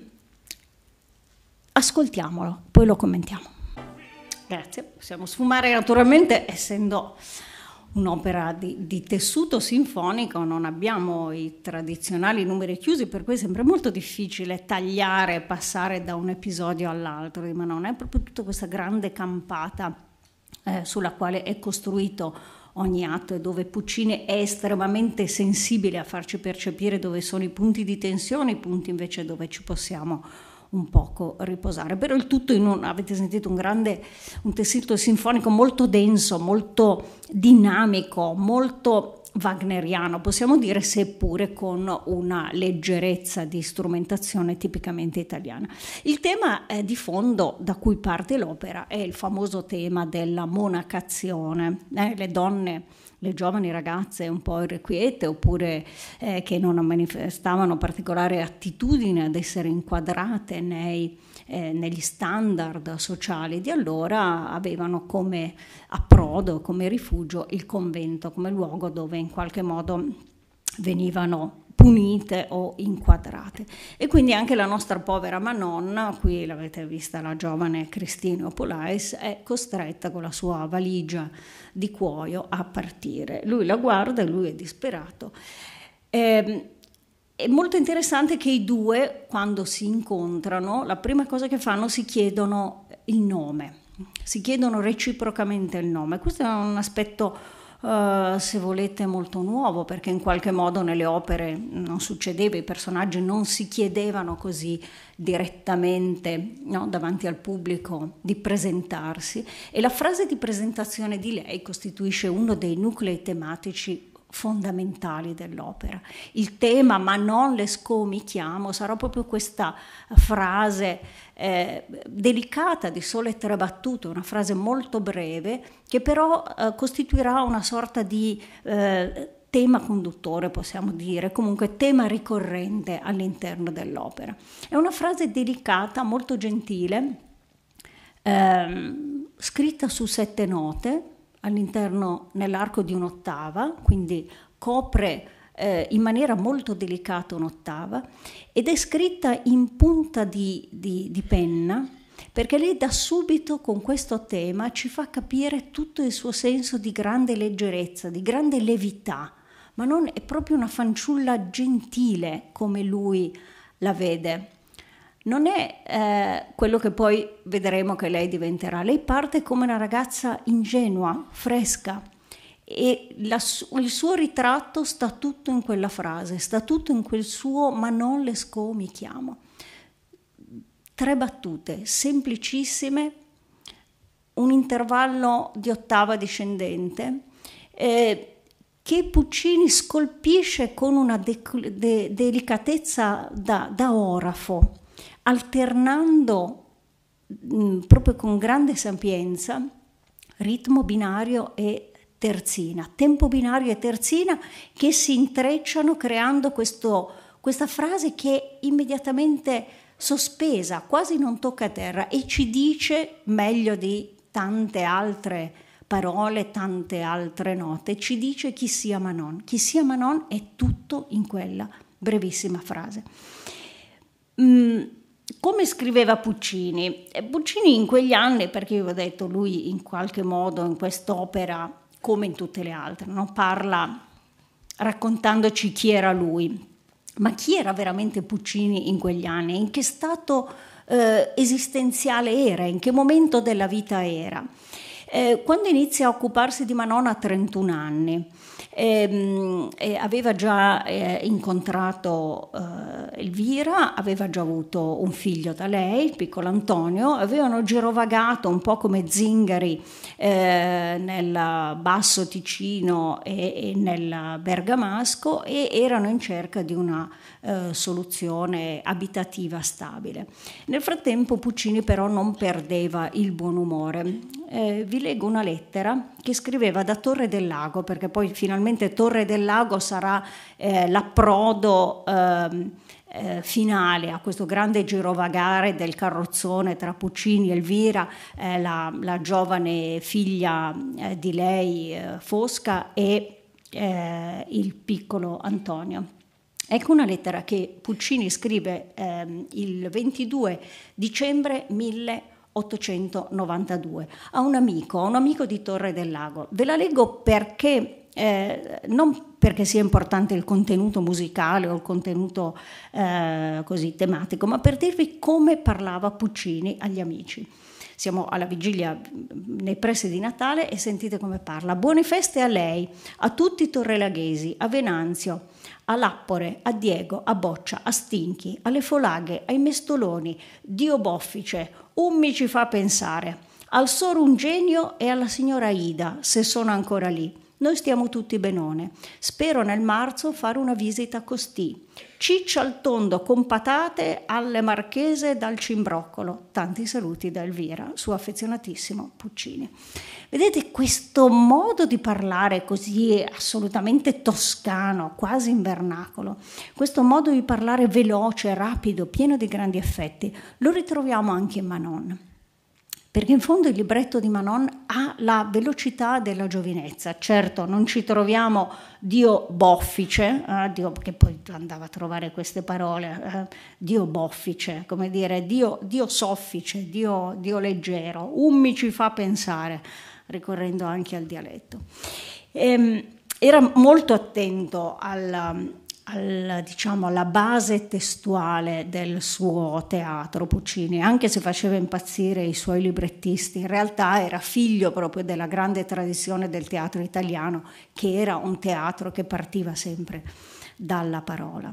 Ascoltiamolo, poi lo commentiamo. Grazie, possiamo sfumare naturalmente essendo un'opera di, di, tessuto sinfonico, non abbiamo i tradizionali numeri chiusi, per cui è sempre molto difficile tagliare e passare da un episodio all'altro di Manon. È proprio tutta questa grande campata eh, sulla quale è costruito ogni atto e dove Puccini è estremamente sensibile a farci percepire dove sono i punti di tensione, i punti invece dove ci possiamo un poco riposare. Però il tutto in un, avete sentito un grande, un tessuto sinfonico molto denso, molto dinamico, molto wagneriano, possiamo dire, seppure con una leggerezza di strumentazione tipicamente italiana. Il tema eh, di fondo da cui parte l'opera è il famoso tema della monacazione. Eh, le donne le giovani ragazze un po' irrequiete oppure eh, che non manifestavano particolare attitudine ad essere inquadrate nei, eh, negli standard sociali di allora avevano come approdo, come rifugio il convento, come luogo dove in qualche modo venivano punite o inquadrate. E quindi anche la nostra povera Manon, qui l'avete vista la giovane Cristina Polais, è costretta con la sua valigia di cuoio a partire. Lui la guarda e lui è disperato. Eh, è molto interessante che i due, quando si incontrano, la prima cosa che fanno si chiedono il nome, si chiedono reciprocamente il nome. Questo è un aspetto molto eh, se volete, molto nuovo, perché in qualche modo nelle opere non succedeva, i personaggi non si chiedevano così direttamente no, davanti al pubblico di presentarsi e la frase di presentazione di lei costituisce uno dei nuclei tematici fondamentali dell'opera. Il tema, ma non le scomichiamo, sarà proprio questa frase eh, delicata di sole tre battute, una frase molto breve, che però eh, costituirà una sorta di eh, tema conduttore, possiamo dire, comunque tema ricorrente all'interno dell'opera. È una frase delicata, molto gentile, ehm, scritta su sette note, all'interno nell'arco di un'ottava, quindi copre eh, in maniera molto delicata un'ottava ed è scritta in punta di, di, di penna perché lei da subito con questo tema ci fa capire tutto il suo senso di grande leggerezza, di grande levità, ma non è proprio una fanciulla gentile come lui la vede non è eh, quello che poi vedremo che lei diventerà. Lei parte come una ragazza ingenua, fresca e la, il suo ritratto sta tutto in quella frase, sta tutto in quel suo ma non le sco mi chiamo. Tre battute semplicissime, un intervallo di ottava discendente. Eh, che Puccini scolpisce con una de- de- delicatezza da, da orafo alternando mh, mm, proprio con grande sapienza ritmo binario e terzina, tempo binario e terzina che si intrecciano creando questo, questa frase che è immediatamente sospesa, quasi non tocca a terra e ci dice meglio di tante altre parole, tante altre note, ci dice chi sia Manon. Chi sia Manon è tutto in quella brevissima frase. Mm, come scriveva Puccini? Eh, Puccini in quegli anni, perché io ho detto, lui in qualche modo in quest'opera, come in tutte le altre, no? parla raccontandoci chi era lui, ma chi era veramente Puccini in quegli anni, in che stato eh, esistenziale era, in che momento della vita era. Eh, quando inizia a occuparsi di Manon a 31 anni, e, ehm, e aveva già eh, incontrato eh, Elvira, aveva già avuto un figlio da lei, il piccolo Antonio, avevano girovagato un po' come zingari eh, nel basso Ticino e, e nel Bergamasco e erano in cerca di una eh, soluzione abitativa stabile. Nel frattempo Puccini però non perdeva il buon umore. Eh, vi leggo una lettera che scriveva da Torre del Lago, perché poi finalmente Torre del Lago sarà eh, l'approdo ehm, eh, finale a questo grande girovagare del carrozzone tra Puccini e Elvira, eh, la, la, giovane figlia eh, di lei eh, Fosca e eh, il piccolo Antonio. Ecco una lettera che Puccini scrive ehm, il 22 dicembre 1892 a un amico, a un amico di Torre del Lago. Ve la leggo perché eh, non perché sia importante il contenuto musicale o il contenuto eh, così tematico, ma per dirvi come parlava Puccini agli amici. Siamo alla vigilia mm, nei pressi di Natale e sentite come parla. Buone feste a lei, a tutti i torrelaghesi, a Venanzio a Lappore, a Diego, a Boccia, a Stinchi, alle Folaghe, ai Mestoloni, Dio Boffice, un mi ci fa pensare, al Ungenio e alla signora Ida, se sono ancora lì noi stiamo tutti benone. Spero nel marzo fare una visita a Costì. Ciccia al tondo con patate alle marchese dal cimbroccolo. Tanti saluti da Elvira, suo affezionatissimo Puccini. Vedete questo modo di parlare così assolutamente toscano, quasi in vernacolo, questo modo di parlare veloce, rapido, pieno di grandi effetti, lo ritroviamo anche in Manon perché in fondo il libretto di Manon ha la velocità della giovinezza. Certo, non ci troviamo Dio boffice, eh, Dio, che poi andava a trovare queste parole, eh, Dio boffice, come dire, Dio, Dio soffice, Dio, Dio leggero, ummi ci fa pensare, ricorrendo anche al dialetto. Ehm, era molto attento al al, diciamo, alla base testuale del suo teatro Puccini, anche se faceva impazzire i suoi librettisti, in realtà era figlio proprio della grande tradizione del teatro italiano, che era un teatro che partiva sempre dalla parola.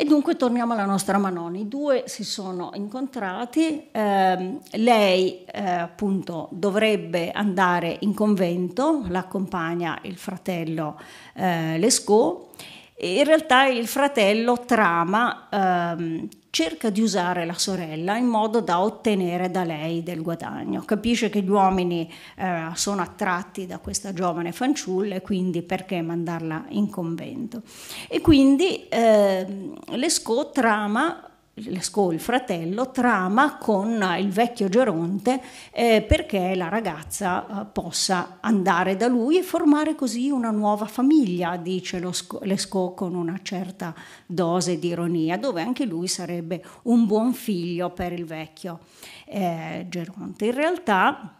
E dunque torniamo alla nostra Manoni. I due si sono incontrati, eh, lei eh, appunto dovrebbe andare in convento, l'accompagna il fratello eh, Lescaut in realtà il fratello trama, ehm, cerca di usare la sorella in modo da ottenere da lei del guadagno. Capisce che gli uomini eh, sono attratti da questa giovane fanciulla e quindi perché mandarla in convento. E quindi eh, Lescaut trama Lescaut, il fratello, trama con eh, il vecchio Geronte eh, perché la ragazza eh, possa andare da lui e formare così una nuova famiglia, dice Lescaut con una certa dose di ironia, dove anche lui sarebbe un buon figlio per il vecchio eh, Geronte. In realtà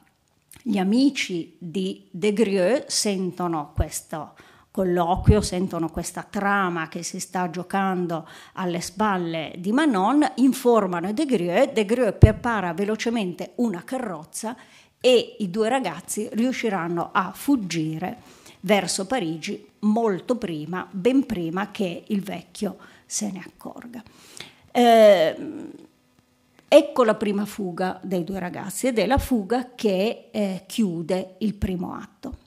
gli amici di De Grieux sentono questo colloquio sentono questa trama che si sta giocando alle spalle di Manon, informano De Grieux, De Grieux prepara velocemente una carrozza e i due ragazzi riusciranno a fuggire verso Parigi molto prima, ben prima che il vecchio se ne accorga. Eh, ecco la prima fuga dei due ragazzi ed è la fuga che eh, chiude il primo atto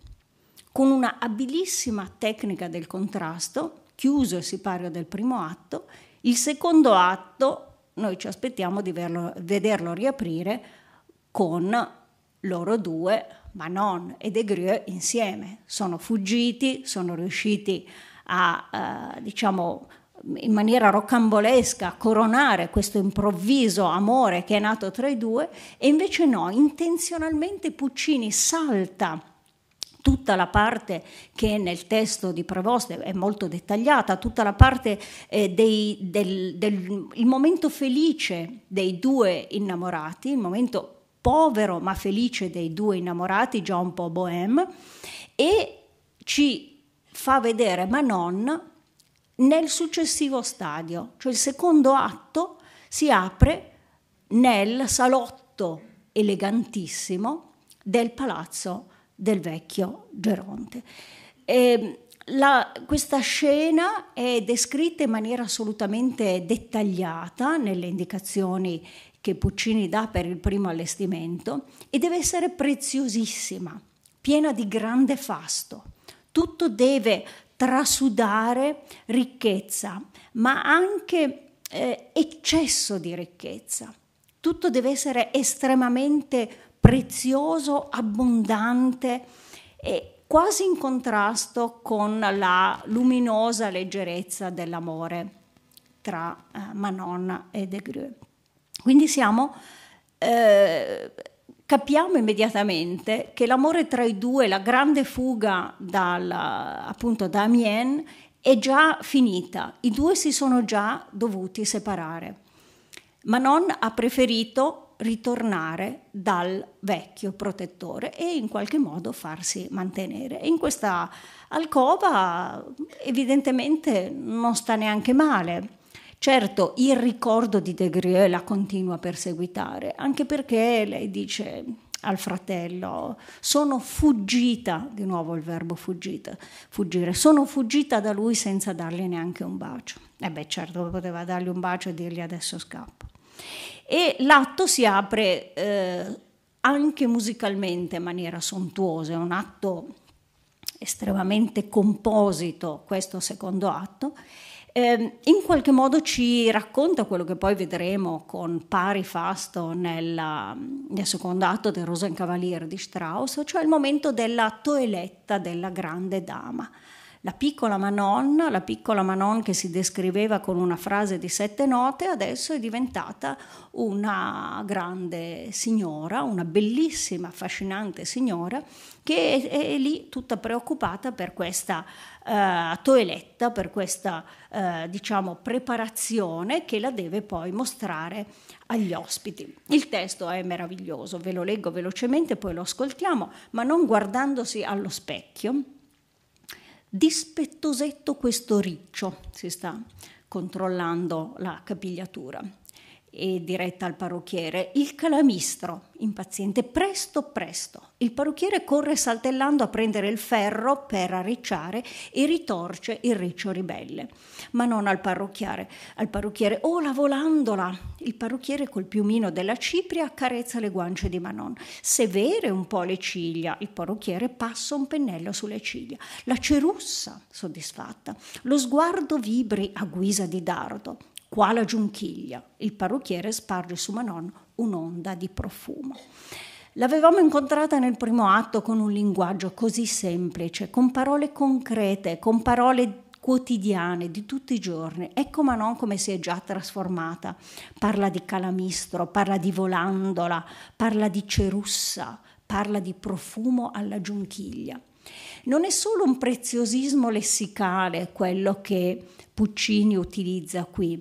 con una abilissima tecnica del contrasto, chiuso il sipario del primo atto, il secondo atto noi ci aspettiamo di verlo, vederlo riaprire con loro due, Manon e De Grieux, insieme. Sono fuggiti, sono riusciti a, eh, diciamo, in maniera rocambolesca coronare questo improvviso amore che è nato tra i due e invece no, intenzionalmente Puccini salta tutta la parte che nel testo di Prevost è molto dettagliata, tutta la parte eh, dei, del, del momento felice dei due innamorati, il momento povero ma felice dei due innamorati, già un po' bohème, e ci fa vedere Manon nel successivo stadio, cioè il secondo atto si apre nel salotto elegantissimo del palazzo del vecchio Geronte. E ehm, la, questa scena è descritta in maniera assolutamente dettagliata nelle indicazioni che Puccini dà per il primo allestimento e deve essere preziosissima, piena di grande fasto. Tutto deve trasudare ricchezza, ma anche eh, eccesso di ricchezza. Tutto deve essere estremamente prezioso, abbondante e quasi in contrasto con la luminosa leggerezza dell'amore tra eh, Manon e De Grieux. Quindi siamo, eh, capiamo immediatamente che l'amore tra i due, la grande fuga dal, appunto da Amiens, è già finita, i due si sono già dovuti separare. Manon ha preferito ritornare dal vecchio protettore e in qualche modo farsi mantenere. In questa alcova evidentemente non sta neanche male. Certo, il ricordo di De Grieux la continua a perseguitare, anche perché lei dice al fratello, sono fuggita, di nuovo il verbo fuggita, fuggire, sono fuggita da lui senza dargli neanche un bacio. E eh beh certo poteva dargli un bacio e dirgli adesso scappo e l'atto si apre eh, anche musicalmente in maniera sontuosa, è un atto estremamente composito questo secondo atto, eh, in qualche modo ci racconta quello che poi vedremo con pari fasto nella, nel secondo atto del Rosenkavalier di Strauss, cioè il momento della toeletta della grande dama. La piccola Manon, la piccola Manon che si descriveva con una frase di sette note, adesso è diventata una grande signora, una bellissima, affascinante signora che è, è lì tutta preoccupata per questa eh, toeletta, per questa eh, diciamo preparazione che la deve poi mostrare agli ospiti. Il testo è meraviglioso, ve lo leggo velocemente, poi lo ascoltiamo, ma non guardandosi allo specchio Dispettosetto questo riccio, si sta controllando la capigliatura e diretta al parrucchiere, il calamistro, impaziente, presto, presto. Il parrucchiere corre saltellando a prendere il ferro per arricciare e ritorce il riccio ribelle, ma non al parrucchiere, al parrucchiere, oh la volandola! Il parrucchiere col piumino della cipria accarezza le guance di Manon, severe un po' le ciglia, il parrucchiere passa un pennello sulle ciglia, la cerussa, soddisfatta, lo sguardo vibri a guisa di dardo, qua la giunchiglia. Il parrucchiere sparge su Manon un'onda di profumo. L'avevamo incontrata nel primo atto con un linguaggio così semplice, con parole concrete, con parole quotidiane di tutti i giorni. Ecco Manon come si è già trasformata. Parla di calamistro, parla di volandola, parla di cerussa, parla di profumo alla giunchiglia. Non è solo un preziosismo lessicale quello che Puccini utilizza qui,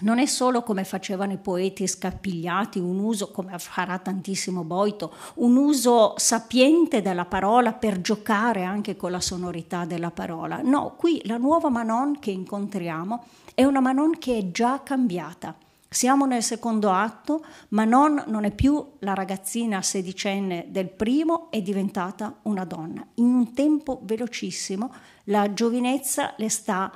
non è solo come facevano i poeti scarpigliati, un uso, come farà tantissimo Boito, un uso sapiente della parola per giocare anche con la sonorità della parola. No, qui la nuova Manon che incontriamo è una Manon che è già cambiata. Siamo nel secondo atto, Manon non è più la ragazzina sedicenne del primo, è diventata una donna. In un tempo velocissimo la giovinezza le sta...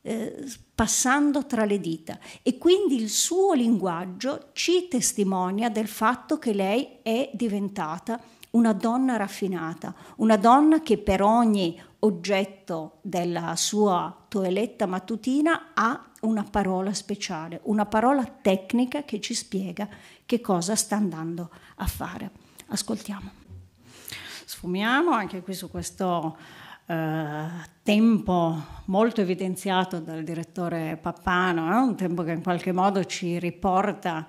Eh, passando tra le dita e quindi il suo linguaggio ci testimonia del fatto che lei è diventata una donna raffinata, una donna che per ogni oggetto della sua toeletta mattutina ha una parola speciale, una parola tecnica che ci spiega che cosa sta andando a fare. Ascoltiamo. Sfumiamo anche qui su questo eh, tempo molto evidenziato dal direttore Pappano, no? Eh, un tempo che in qualche modo ci riporta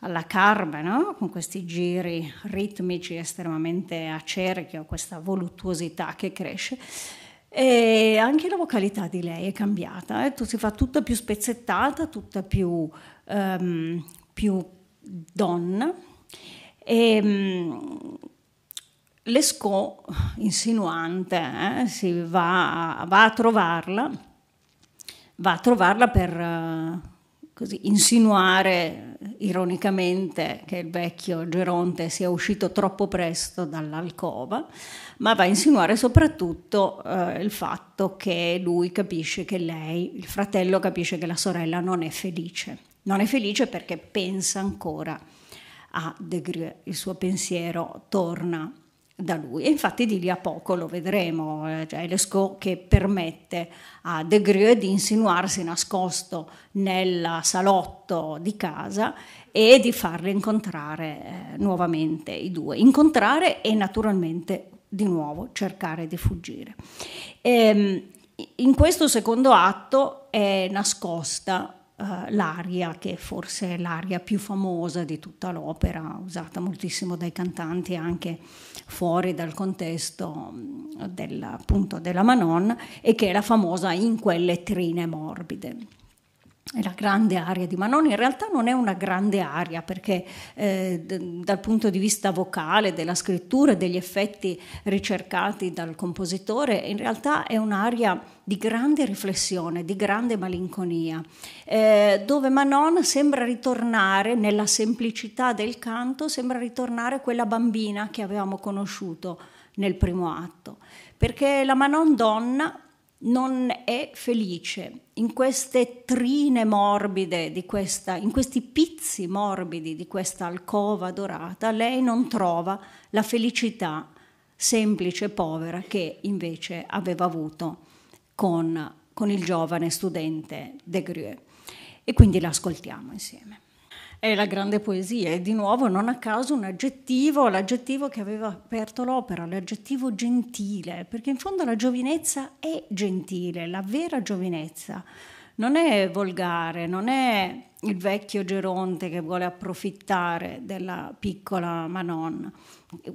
alla Carmen, no? con questi giri ritmici estremamente a cerchio, questa voluttuosità che cresce. E anche la vocalità di lei è cambiata, eh? si fa tutta più spezzettata, tutta più, um, più donna. E, um, Lescaut, insinuante, eh, si va, va, a trovarla, va a trovarla per eh, così, insinuare ironicamente che il vecchio Geronte sia uscito troppo presto dall'alcova, ma va a insinuare soprattutto eh, il fatto che lui capisce che lei, il fratello capisce che la sorella non è felice. Non è felice perché pensa ancora a De Grieux, il suo pensiero torna da lui. E infatti di lì a poco lo vedremo, eh, cioè Lescaut che permette a De Grieux di insinuarsi nascosto nel salotto di casa e di farli incontrare eh, nuovamente i due. Incontrare e naturalmente di nuovo cercare di fuggire. E, ehm, in questo secondo atto è nascosta eh, l'aria, che forse è l'aria più famosa di tutta l'opera, usata moltissimo dai cantanti anche fuori dal contesto della, appunto, della Manon, e che è la famosa in quelle trine morbide la grande area di Manon in realtà non è una grande area perché eh, d- dal punto di vista vocale, della scrittura e degli effetti ricercati dal compositore, in realtà è un'area di grande riflessione, di grande malinconia, eh, dove Manon sembra ritornare nella semplicità del canto, sembra ritornare quella bambina che avevamo conosciuto nel primo atto, perché la Manon donna non è felice in queste trine morbide di questa, in questi pizzi morbidi di questa alcova dorata, lei non trova la felicità semplice e povera che invece aveva avuto con, con il giovane studente De Grieux. E quindi l'ascoltiamo insieme. È la grande poesia, e di nuovo non a caso un aggettivo, l'aggettivo che aveva aperto l'opera, l'aggettivo gentile, perché in fondo la giovinezza è gentile, la vera giovinezza. Non è volgare, non è il vecchio Geronte che vuole approfittare della piccola Manon,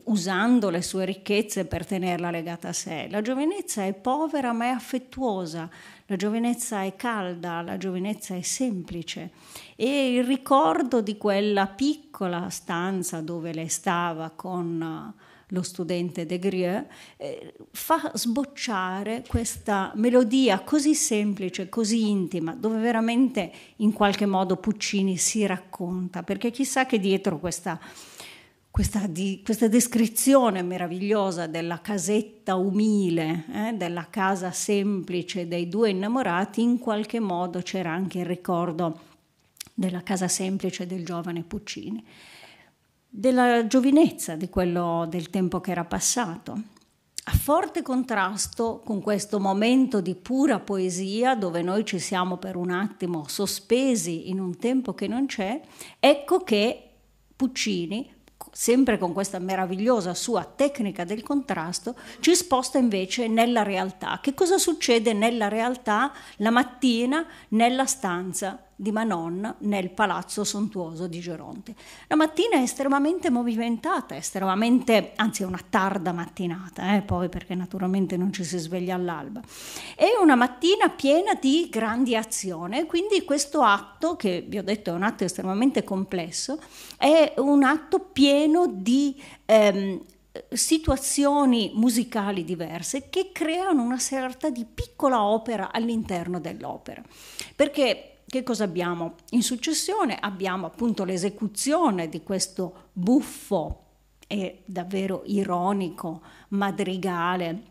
usando le sue ricchezze per tenerla legata a sé. La giovinezza è povera ma è affettuosa la giovinezza è calda, la giovinezza è semplice e il ricordo di quella piccola stanza dove lei stava con eh, lo studente De Grieux, eh, fa sbocciare questa melodia così semplice, così intima, dove veramente in qualche modo Puccini si racconta, perché chissà che dietro questa questa, di, questa, descrizione meravigliosa della casetta umile, eh, della casa semplice dei due innamorati, in qualche modo c'era anche il ricordo della casa semplice del giovane Puccini, della giovinezza, di quello del tempo che era passato. A forte contrasto con questo momento di pura poesia, dove noi ci siamo per un attimo sospesi in un tempo che non c'è, ecco che Puccini sempre con questa meravigliosa sua tecnica del contrasto, ci sposta invece nella realtà. Che cosa succede nella realtà la mattina nella stanza di Manon nel palazzo sontuoso di Geronte. La mattina è estremamente movimentata, estremamente, anzi è una tarda mattinata, eh, poi perché naturalmente non ci si sveglia all'alba. È una mattina piena di grandi azioni, quindi questo atto, che vi ho detto è un atto estremamente complesso, è un atto pieno di... Ehm, situazioni musicali diverse che creano una sorta di piccola opera all'interno dell'opera. Perché che cosa abbiamo? In successione abbiamo appunto l'esecuzione di questo buffo e davvero ironico madrigale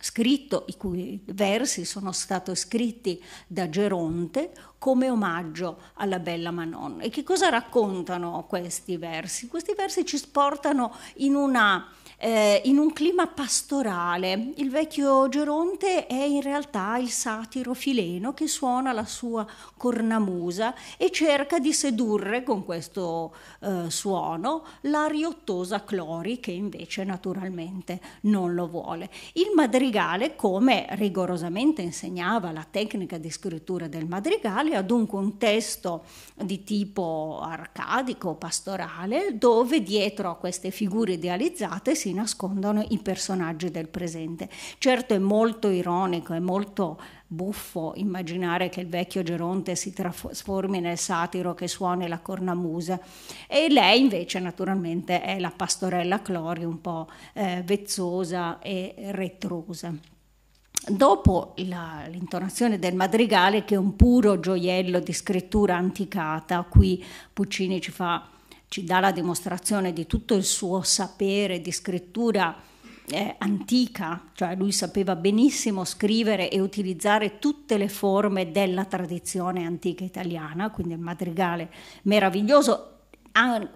scritto, i cui versi sono stati scritti da Geronte come omaggio alla bella Manon. E che cosa raccontano questi versi? Questi versi ci portano in una eh, in un clima pastorale. Il vecchio Geronte è in realtà il satiro fileno che suona la sua cornamusa e cerca di sedurre con questo eh, suono la riottosa Clori che invece naturalmente non lo vuole. Il madrigale, come rigorosamente insegnava la tecnica di scrittura del madrigale, ha dunque un testo di tipo arcadico, pastorale, dove dietro a queste figure idealizzate si si nascondono i personaggi del presente. Certo è molto ironico, è molto buffo immaginare che il vecchio Geronte si trasformi nel satiro che suoni la cornamusa e lei invece naturalmente è la pastorella Clori un po' eh, vezzosa e retrosa. Dopo la, l'intonazione del madrigale, che è un puro gioiello di scrittura anticata, qui Puccini ci fa ci dà la dimostrazione di tutto il suo sapere di scrittura eh, antica, cioè lui sapeva benissimo scrivere e utilizzare tutte le forme della tradizione antica italiana, quindi il madrigale meraviglioso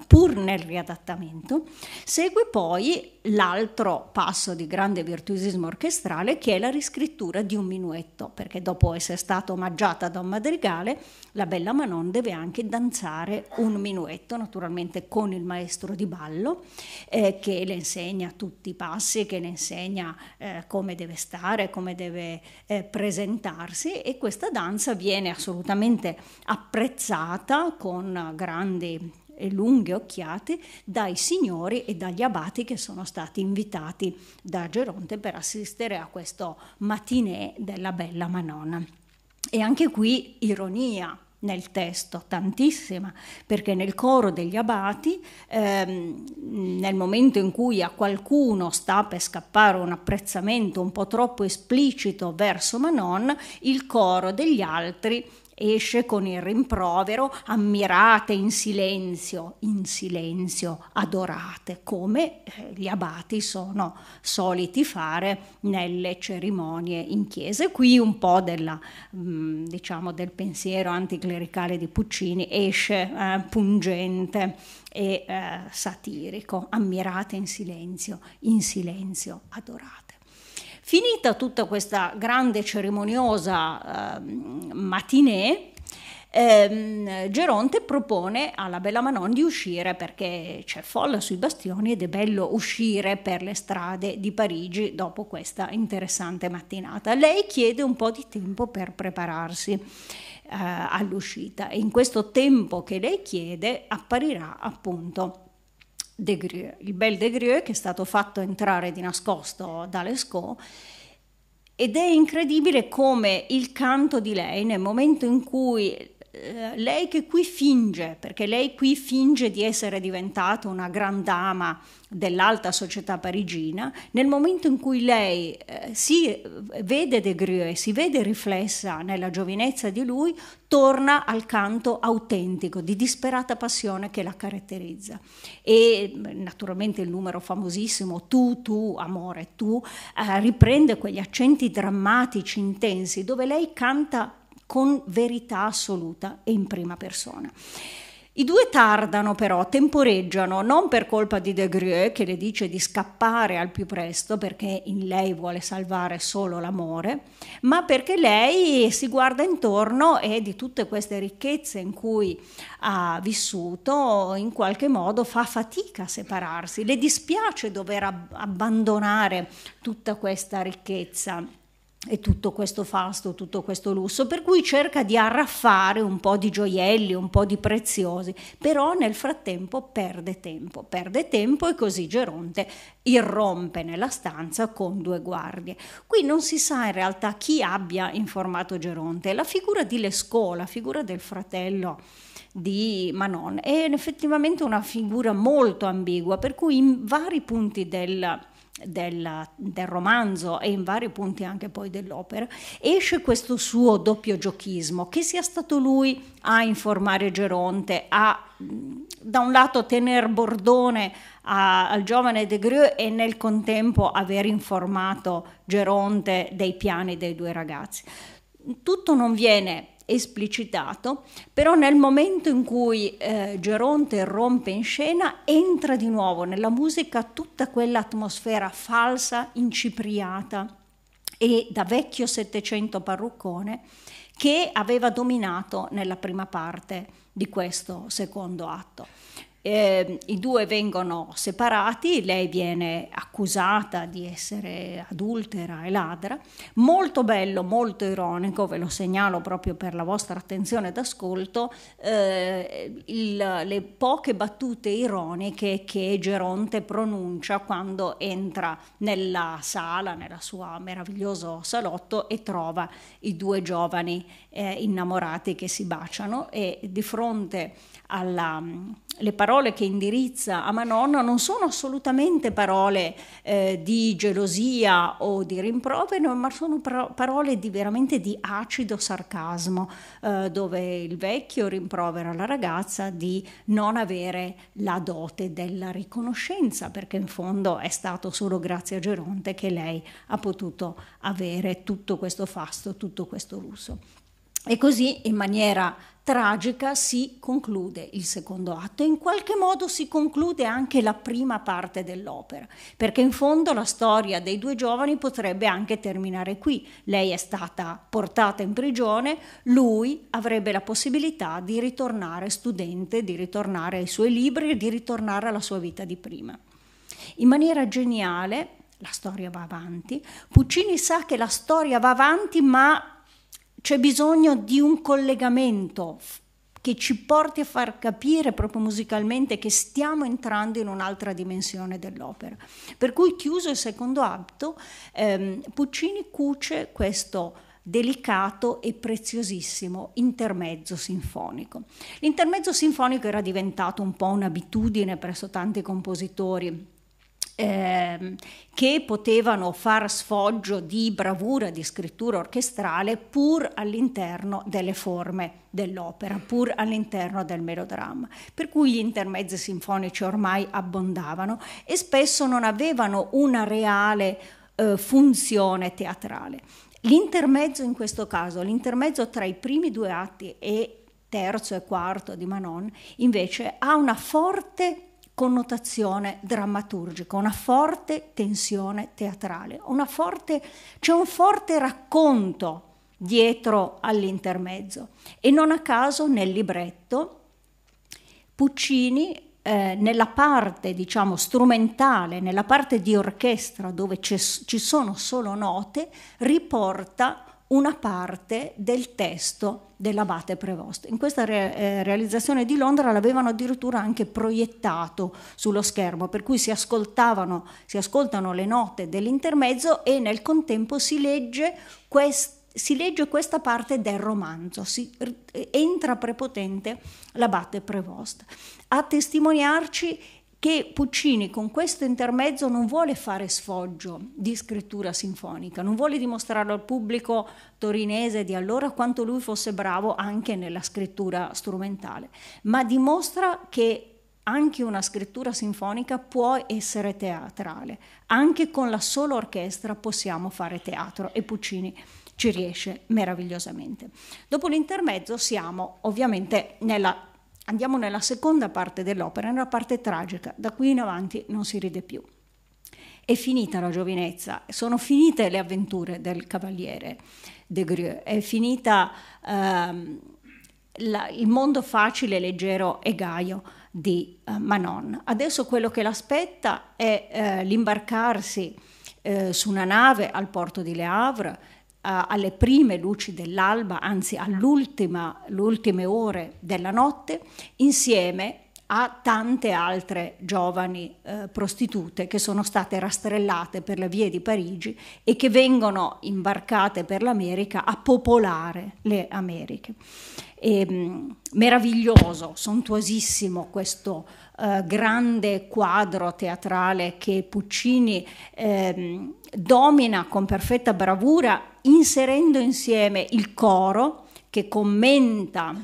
pur nel riadattamento, segue poi l'altro passo di grande virtuosismo orchestrale che è la riscrittura di un minuetto, perché dopo essere stata omaggiata da un madrigale, la bella Manon deve anche danzare un minuetto, naturalmente con il maestro di ballo, eh, che le insegna tutti i passi, che le insegna eh, come deve stare, come deve eh, presentarsi e questa danza viene assolutamente apprezzata con grandi e lunghe occhiate dai signori e dagli abati che sono stati invitati da Geronte per assistere a questo matinè della bella Manona. E anche qui ironia, nel testo, tantissima, perché nel coro degli abati, ehm, nel momento in cui a qualcuno sta per scappare un apprezzamento un po' troppo esplicito verso Manon, il coro degli altri esce con il rimprovero ammirate in silenzio, in silenzio adorate, come eh, gli abati sono soliti fare nelle cerimonie in chiesa. E qui un po' della, mm, diciamo, del pensiero anticlericale di Puccini esce eh, pungente e eh, satirico, ammirate in silenzio, in silenzio adorate. Finita tutta questa grande cerimoniosa eh, matinée, ehm, Geronte propone alla Bella Manon di uscire perché c'è folla sui bastioni ed è bello uscire per le strade di Parigi dopo questa interessante mattinata. Lei chiede un po' di tempo per prepararsi eh, all'uscita e in questo tempo che lei chiede apparirà appunto De Grieux, il bel De Grieux che è stato fatto entrare di nascosto da Lescaut ed è incredibile come il canto di lei, nel momento in cui eh, lei che qui finge, perché lei qui finge di essere diventata una gran dama dell'alta società parigina, nel momento in cui lei eh, si vede De Grieux, si vede riflessa nella giovinezza di lui, torna al canto autentico di disperata passione che la caratterizza. E naturalmente il numero famosissimo Tu, tu, amore, tu, eh, riprende quegli accenti drammatici, intensi, dove lei canta con verità assoluta e in prima persona. I due tardano però, temporeggiano, non per colpa di De Grieux che le dice di scappare al più presto perché in lei vuole salvare solo l'amore, ma perché lei si guarda intorno e di tutte queste ricchezze in cui ha vissuto in qualche modo fa fatica a separarsi, le dispiace dover abbandonare tutta questa ricchezza e tutto questo fasto, tutto questo lusso, per cui cerca di arraffare un po' di gioielli, un po' di preziosi, però nel frattempo perde tempo, perde tempo e così Geronte irrompe nella stanza con due guardie. Qui non si sa in realtà chi abbia informato Geronte, la figura di Lescaut, la figura del fratello di Manon, è effettivamente una figura molto ambigua, per cui in vari punti del del, del romanzo e in vari punti anche poi dell'opera, esce questo suo doppio giochismo, che sia stato lui a informare Geronte, a da un lato tenere bordone a, al giovane De Grieux e nel contempo aver informato Geronte dei piani dei due ragazzi. Tutto non viene esplicitato, però nel momento in cui eh, Geronte rompe in scena entra di nuovo nella musica tutta quell'atmosfera falsa, incipriata e da vecchio settecento parruccone che aveva dominato nella prima parte di questo secondo atto. Eh, I due vengono separati, lei viene accusata di essere adultera e ladra. Molto bello, molto ironico, ve lo segnalo proprio per la vostra attenzione d'ascolto, eh, il, le poche battute ironiche che Geronte pronuncia quando entra nella sala, nella sua meraviglioso salotto e trova i due giovani eh, innamorati che si baciano e di fronte alla, mm, le parole che indirizza a Manon non sono assolutamente parole eh, di gelosia o di rimprovero, ma sono parole di, veramente di acido sarcasmo, eh, dove il vecchio rimprovera la ragazza di non avere la dote della riconoscenza, perché in fondo è stato solo grazie a Geronte che lei ha potuto avere tutto questo fasto, tutto questo lusso. E così in maniera tragica si conclude il secondo atto e in qualche modo si conclude anche la prima parte dell'opera, perché in fondo la storia dei due giovani potrebbe anche terminare qui. Lei è stata portata in prigione, lui avrebbe la possibilità di ritornare studente, di ritornare ai suoi libri, di ritornare alla sua vita di prima. In maniera geniale, la storia va avanti, Puccini sa che la storia va avanti ma c'è bisogno di un collegamento che ci porti a far capire proprio musicalmente che stiamo entrando in un'altra dimensione dell'opera. Per cui chiuso il secondo atto, ehm, Puccini cuce questo delicato e preziosissimo intermezzo sinfonico. L'intermezzo sinfonico era diventato un po' un'abitudine presso tanti compositori Ehm, che potevano far sfoggio di bravura di scrittura orchestrale pur all'interno delle forme dell'opera, pur all'interno del melodramma. Per cui gli intermezzi sinfonici ormai abbondavano e spesso non avevano una reale eh, funzione teatrale. L'intermezzo in questo caso, l'intermezzo tra i primi due atti e terzo e quarto di Manon, invece ha una forte connotazione drammaturgica, una forte tensione teatrale, forte, c'è un forte racconto dietro all'intermezzo e non a caso nel libretto Puccini eh, nella parte diciamo strumentale, nella parte di orchestra dove ci sono solo note, riporta una parte del testo dell'abate Prevost. In questa re, eh, realizzazione di Londra l'avevano addirittura anche proiettato sullo schermo, per cui si, si ascoltano le note dell'intermezzo e nel contempo si legge, quest, si legge questa parte del romanzo, si, eh, entra prepotente l'abate Prevost. A testimoniarci che Puccini con questo intermezzo non vuole fare sfoggio di scrittura sinfonica, non vuole dimostrare al pubblico torinese di allora quanto lui fosse bravo anche nella scrittura strumentale, ma dimostra che anche una scrittura sinfonica può essere teatrale, anche con la sola orchestra possiamo fare teatro e Puccini ci riesce meravigliosamente. Dopo l'intermezzo siamo ovviamente nella Andiamo nella seconda parte dell'opera, nella parte tragica, da qui in avanti non si ride più. È finita la giovinezza, sono finite le avventure del cavaliere de Grieux, è finita ehm, la, il mondo facile, leggero e gaio di eh, Manon. Adesso quello che l'aspetta è eh, l'imbarcarsi eh, su una nave al porto di Le Havre, eh, alle prime luci dell'alba, anzi alle ultime ore della notte, insieme a tante altre giovani eh, prostitute che sono state rastrellate per le vie di Parigi e che vengono imbarcate per l'America a popolare le Americhe. E, ehm, meraviglioso, sontuosissimo questo eh, grande quadro teatrale che Puccini eh, domina con perfetta bravura, inserendo insieme il coro che commenta,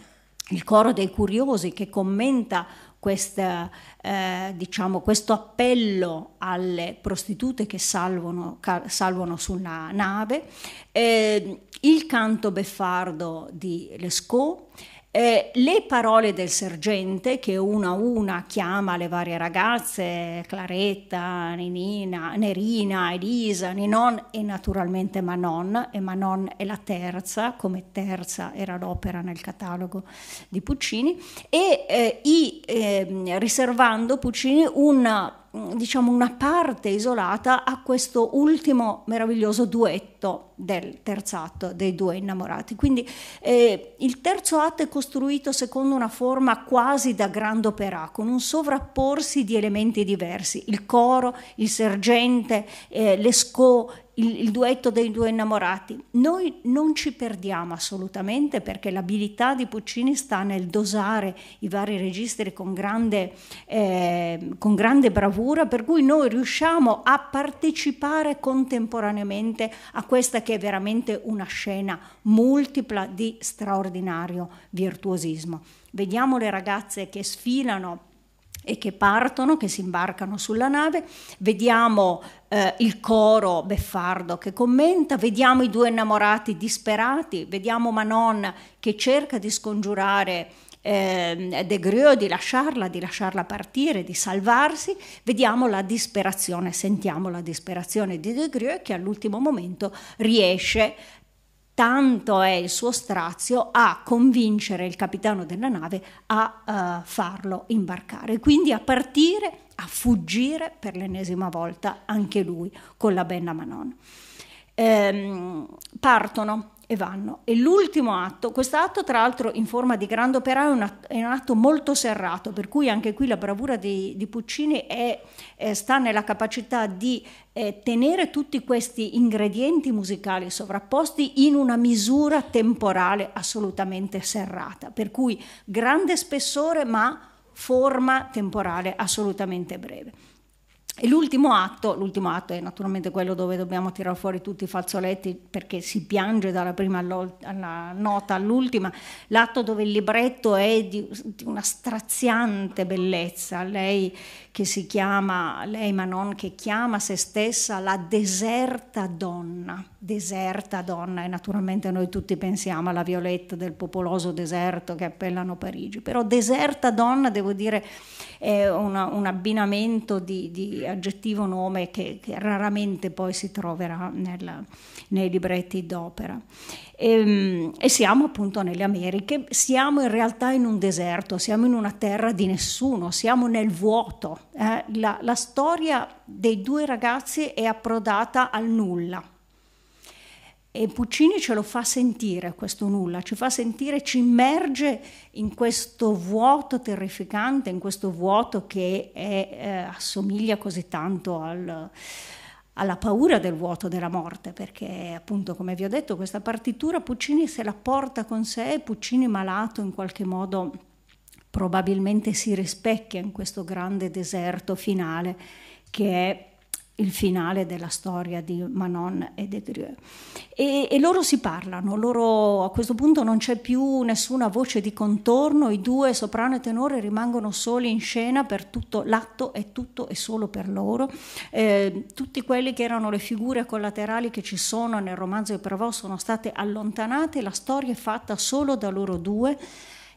il coro dei curiosi che commenta questa, eh, diciamo, questo appello alle prostitute che salvano, salvano sulla nave, eh, il canto beffardo di Lescaut, eh, le parole del sergente che una a una chiama le varie ragazze, Claretta, Ninina, Nerina, Elisa, Ninon e naturalmente Manon, e Manon è la terza, come terza era l'opera nel catalogo di Puccini, e eh, i, eh, riservando Puccini una Mm, diciamo una parte isolata a questo ultimo meraviglioso duetto del terzo atto dei due innamorati. Quindi eh, il terzo atto è costruito secondo una forma quasi da grande opera, con un sovrapporsi di elementi diversi, il coro, il sergente, eh, l'esco, il, il duetto dei due innamorati. Noi non ci perdiamo assolutamente perché l'abilità di Puccini sta nel dosare i vari registri con grande, eh, con grande bravura, per cui noi riusciamo a partecipare contemporaneamente a questa che è veramente una scena multipla di straordinario virtuosismo. Vediamo le ragazze che sfilano e che partono, che si imbarcano sulla nave, vediamo eh, il coro beffardo che commenta, vediamo i due innamorati disperati, vediamo Manon che cerca di scongiurare eh, De Grieux di lasciarla, di lasciarla partire, di salvarsi, vediamo la disperazione, sentiamo la disperazione di De Grieux che all'ultimo momento riesce a tanto è il suo strazio a convincere il capitano della nave a uh, farlo imbarcare, quindi a partire, a fuggire per l'ennesima volta anche lui con la Benna Manon. Ehm, partono e vanno. E l'ultimo atto, questo atto tra l'altro in forma di grande opera è, è un atto, molto serrato, per cui anche qui la bravura di, di Puccini è, eh, sta nella capacità di eh, tenere tutti questi ingredienti musicali sovrapposti in una misura temporale assolutamente serrata, per cui grande spessore ma forma temporale assolutamente breve. L'ultimo atto, l'ultimo atto, è naturalmente quello dove dobbiamo tirare fuori tutti i fazzoletti perché si piange dalla prima alla nota all'ultima, l'atto dove il libretto è di, di, una straziante bellezza, lei che si chiama, lei Manon che chiama se stessa la deserta donna, deserta donna e naturalmente noi tutti pensiamo alla violetta del popoloso deserto che appellano Parigi, però deserta donna devo dire è una, un abbinamento di, di aggettivo nome che, che raramente poi si troverà nella, nei libretti d'opera. E, ehm, e, siamo appunto nelle Americhe, siamo in realtà in un deserto, siamo in una terra di nessuno, siamo nel vuoto. Eh? La, la storia dei due ragazzi è approdata al nulla e Puccini ce lo fa sentire questo nulla, ci fa sentire, ci immerge in questo vuoto terrificante, in questo vuoto che è, eh, eh, assomiglia così tanto al, alla paura del vuoto della morte, perché appunto come vi ho detto questa partitura Puccini se la porta con sé, Puccini malato in qualche modo probabilmente si rispecchia in questo grande deserto finale che è il finale della storia di Manon e De Grieux. E, e loro si parlano, loro, a questo punto non c'è più nessuna voce di contorno, i due soprano e tenore rimangono soli in scena per tutto l'atto è tutto e solo per loro. Eh, tutti quelli che erano le figure collaterali che ci sono nel romanzo di Prevost sono state allontanate, la storia è fatta solo da loro due.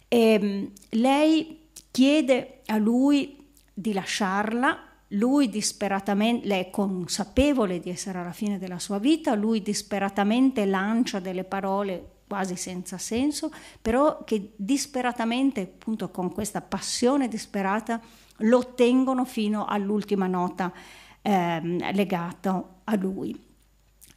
E, ehm, lei chiede a lui di lasciarla lui disperatamente, lei è consapevole di essere alla fine della sua vita, lui disperatamente lancia delle parole quasi senza senso, però che disperatamente, appunto con questa passione disperata, lo tengono fino all'ultima nota ehm, legata a lui.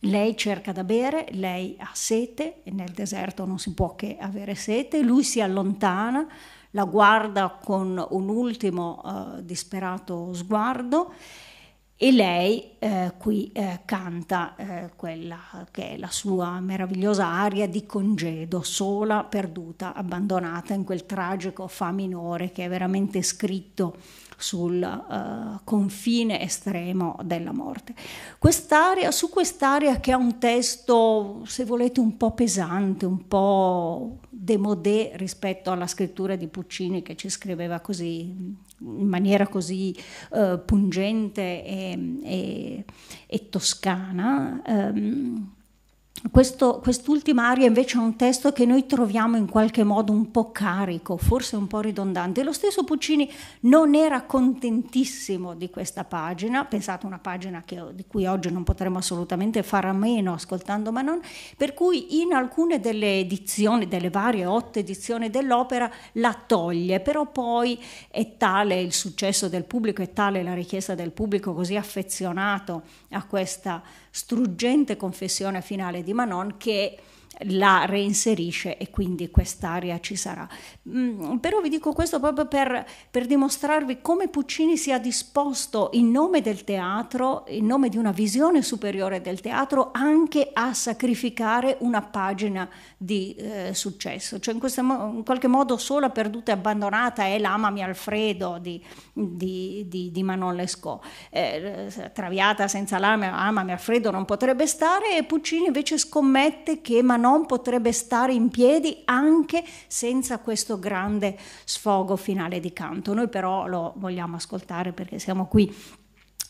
Lei cerca da bere, lei ha sete, e nel deserto non si può che avere sete, lui si allontana, la guarda con un ultimo eh, disperato sguardo e lei eh, qui eh, canta eh, quella che è la sua meravigliosa aria di congedo, sola, perduta, abbandonata in quel tragico fa minore che è veramente scritto sul uh, confine estremo della morte. Quest'area, su quest'area che è un testo, se volete, un po' pesante, un po' demodé rispetto alla scrittura di Puccini che ci scriveva così, in maniera così uh, pungente e, e, e toscana, um, questo, quest'ultima aria invece è un testo che noi troviamo in qualche modo un po' carico, forse un po' ridondante. Lo stesso Puccini non era contentissimo di questa pagina, pensate una pagina che, di cui oggi non potremo assolutamente fare a meno ascoltando Manon, per cui in alcune delle edizioni, delle varie otto edizioni dell'opera, la toglie, però poi è tale il successo del pubblico, è tale la richiesta del pubblico così affezionato a questa struggente confessione finale di Manon che la reinserisce e quindi quest'area ci sarà. Mm, però vi dico questo proprio per, per, dimostrarvi come Puccini sia disposto in nome del teatro, in nome di una visione superiore del teatro, anche a sacrificare una pagina di eh, successo. Cioè in, questo, in, qualche modo sola, perduta e abbandonata è l'Amami Alfredo di, di, di, di Manon Lescaut. Eh, eh traviata senza l'Amami Alfredo non potrebbe stare e Puccini invece scommette che Manon non potrebbe stare in piedi anche senza questo grande sfogo finale di canto. Noi però lo vogliamo ascoltare perché siamo qui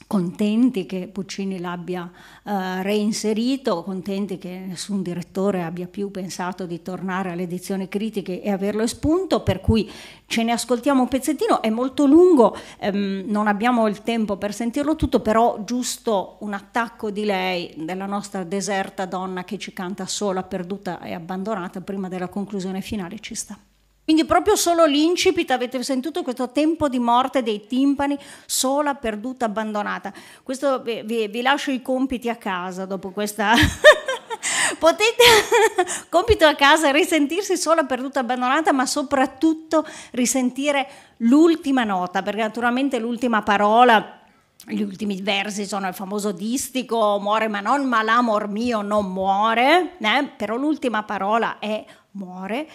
contenti che Puccini l'abbia uh, reinserito, contenti che nessun direttore abbia più pensato di tornare alle edizioni critiche e averlo espunto, per cui ce ne ascoltiamo un pezzettino, è molto lungo, ehm, non abbiamo il tempo per sentirlo tutto, però giusto un attacco di lei, della nostra deserta donna che ci canta sola, perduta e abbandonata, prima della conclusione finale ci sta. Quindi proprio solo l'incipit, avete sentito questo tempo di morte dei timpani, sola, perduta, abbandonata. Questo vi, vi, lascio i compiti a casa dopo questa... Potete, compito a casa, risentirsi sola, perduta, abbandonata, ma soprattutto risentire l'ultima nota, perché naturalmente l'ultima parola gli ultimi versi sono il famoso distico muore ma non ma l'amor mio non muore, eh? però l'ultima parola è muore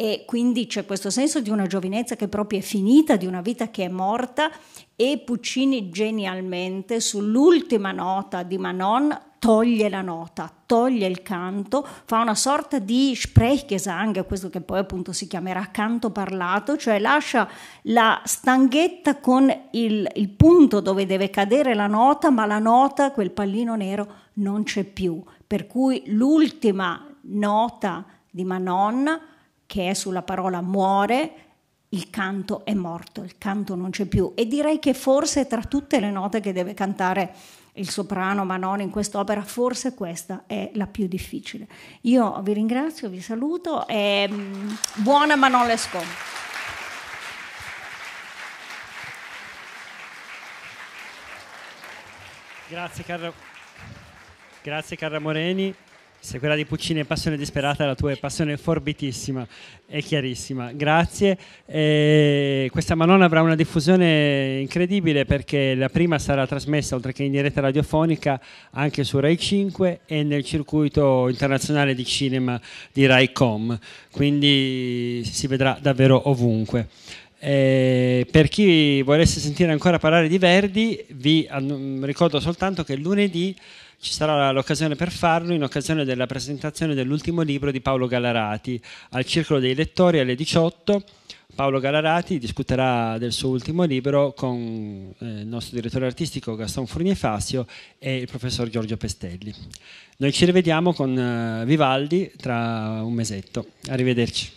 e quindi c'è questo senso di una giovinezza che proprio è finita, di una vita che è morta e Puccini genialmente sull'ultima nota di Manon toglie la nota, toglie il canto, fa una sorta di Sprechgesang, questo che poi appunto si chiamerà canto parlato, cioè lascia la stanghetta con il, il punto dove deve cadere la nota, ma la nota, quel pallino nero, non c'è più. Per cui l'ultima nota di Manon che è sulla parola muore, il canto è morto, il canto non c'è più. E direi che forse tra tutte le note che deve cantare il soprano Manon in quest'opera, forse questa è la più difficile. Io vi ringrazio, vi saluto e mm, buona Manon Lescaut. Grazie Carla, Grazie Carla Moreni. Se quella di Puccini è passione disperata, la tua è passione forbitissima e chiarissima. Grazie. E questa manona avrà una diffusione incredibile perché la prima sarà trasmessa, oltre che in diretta radiofonica, anche su Rai 5 e nel circuito internazionale di cinema di RaiCom. Quindi si vedrà davvero ovunque. Eh, per chi volesse sentire ancora parlare di Verdi, vi ricordo soltanto che lunedì ci sarà l'occasione per farlo in occasione della presentazione dell'ultimo libro di Paolo Gallarati al Circolo dei Lettori alle 18. Paolo Gallarati discuterà del suo ultimo libro con eh, il nostro direttore artistico Gaston Fournier Fassio e il professor Giorgio Pestelli. Noi ci rivediamo con eh, Vivaldi tra un mesetto. Arrivederci.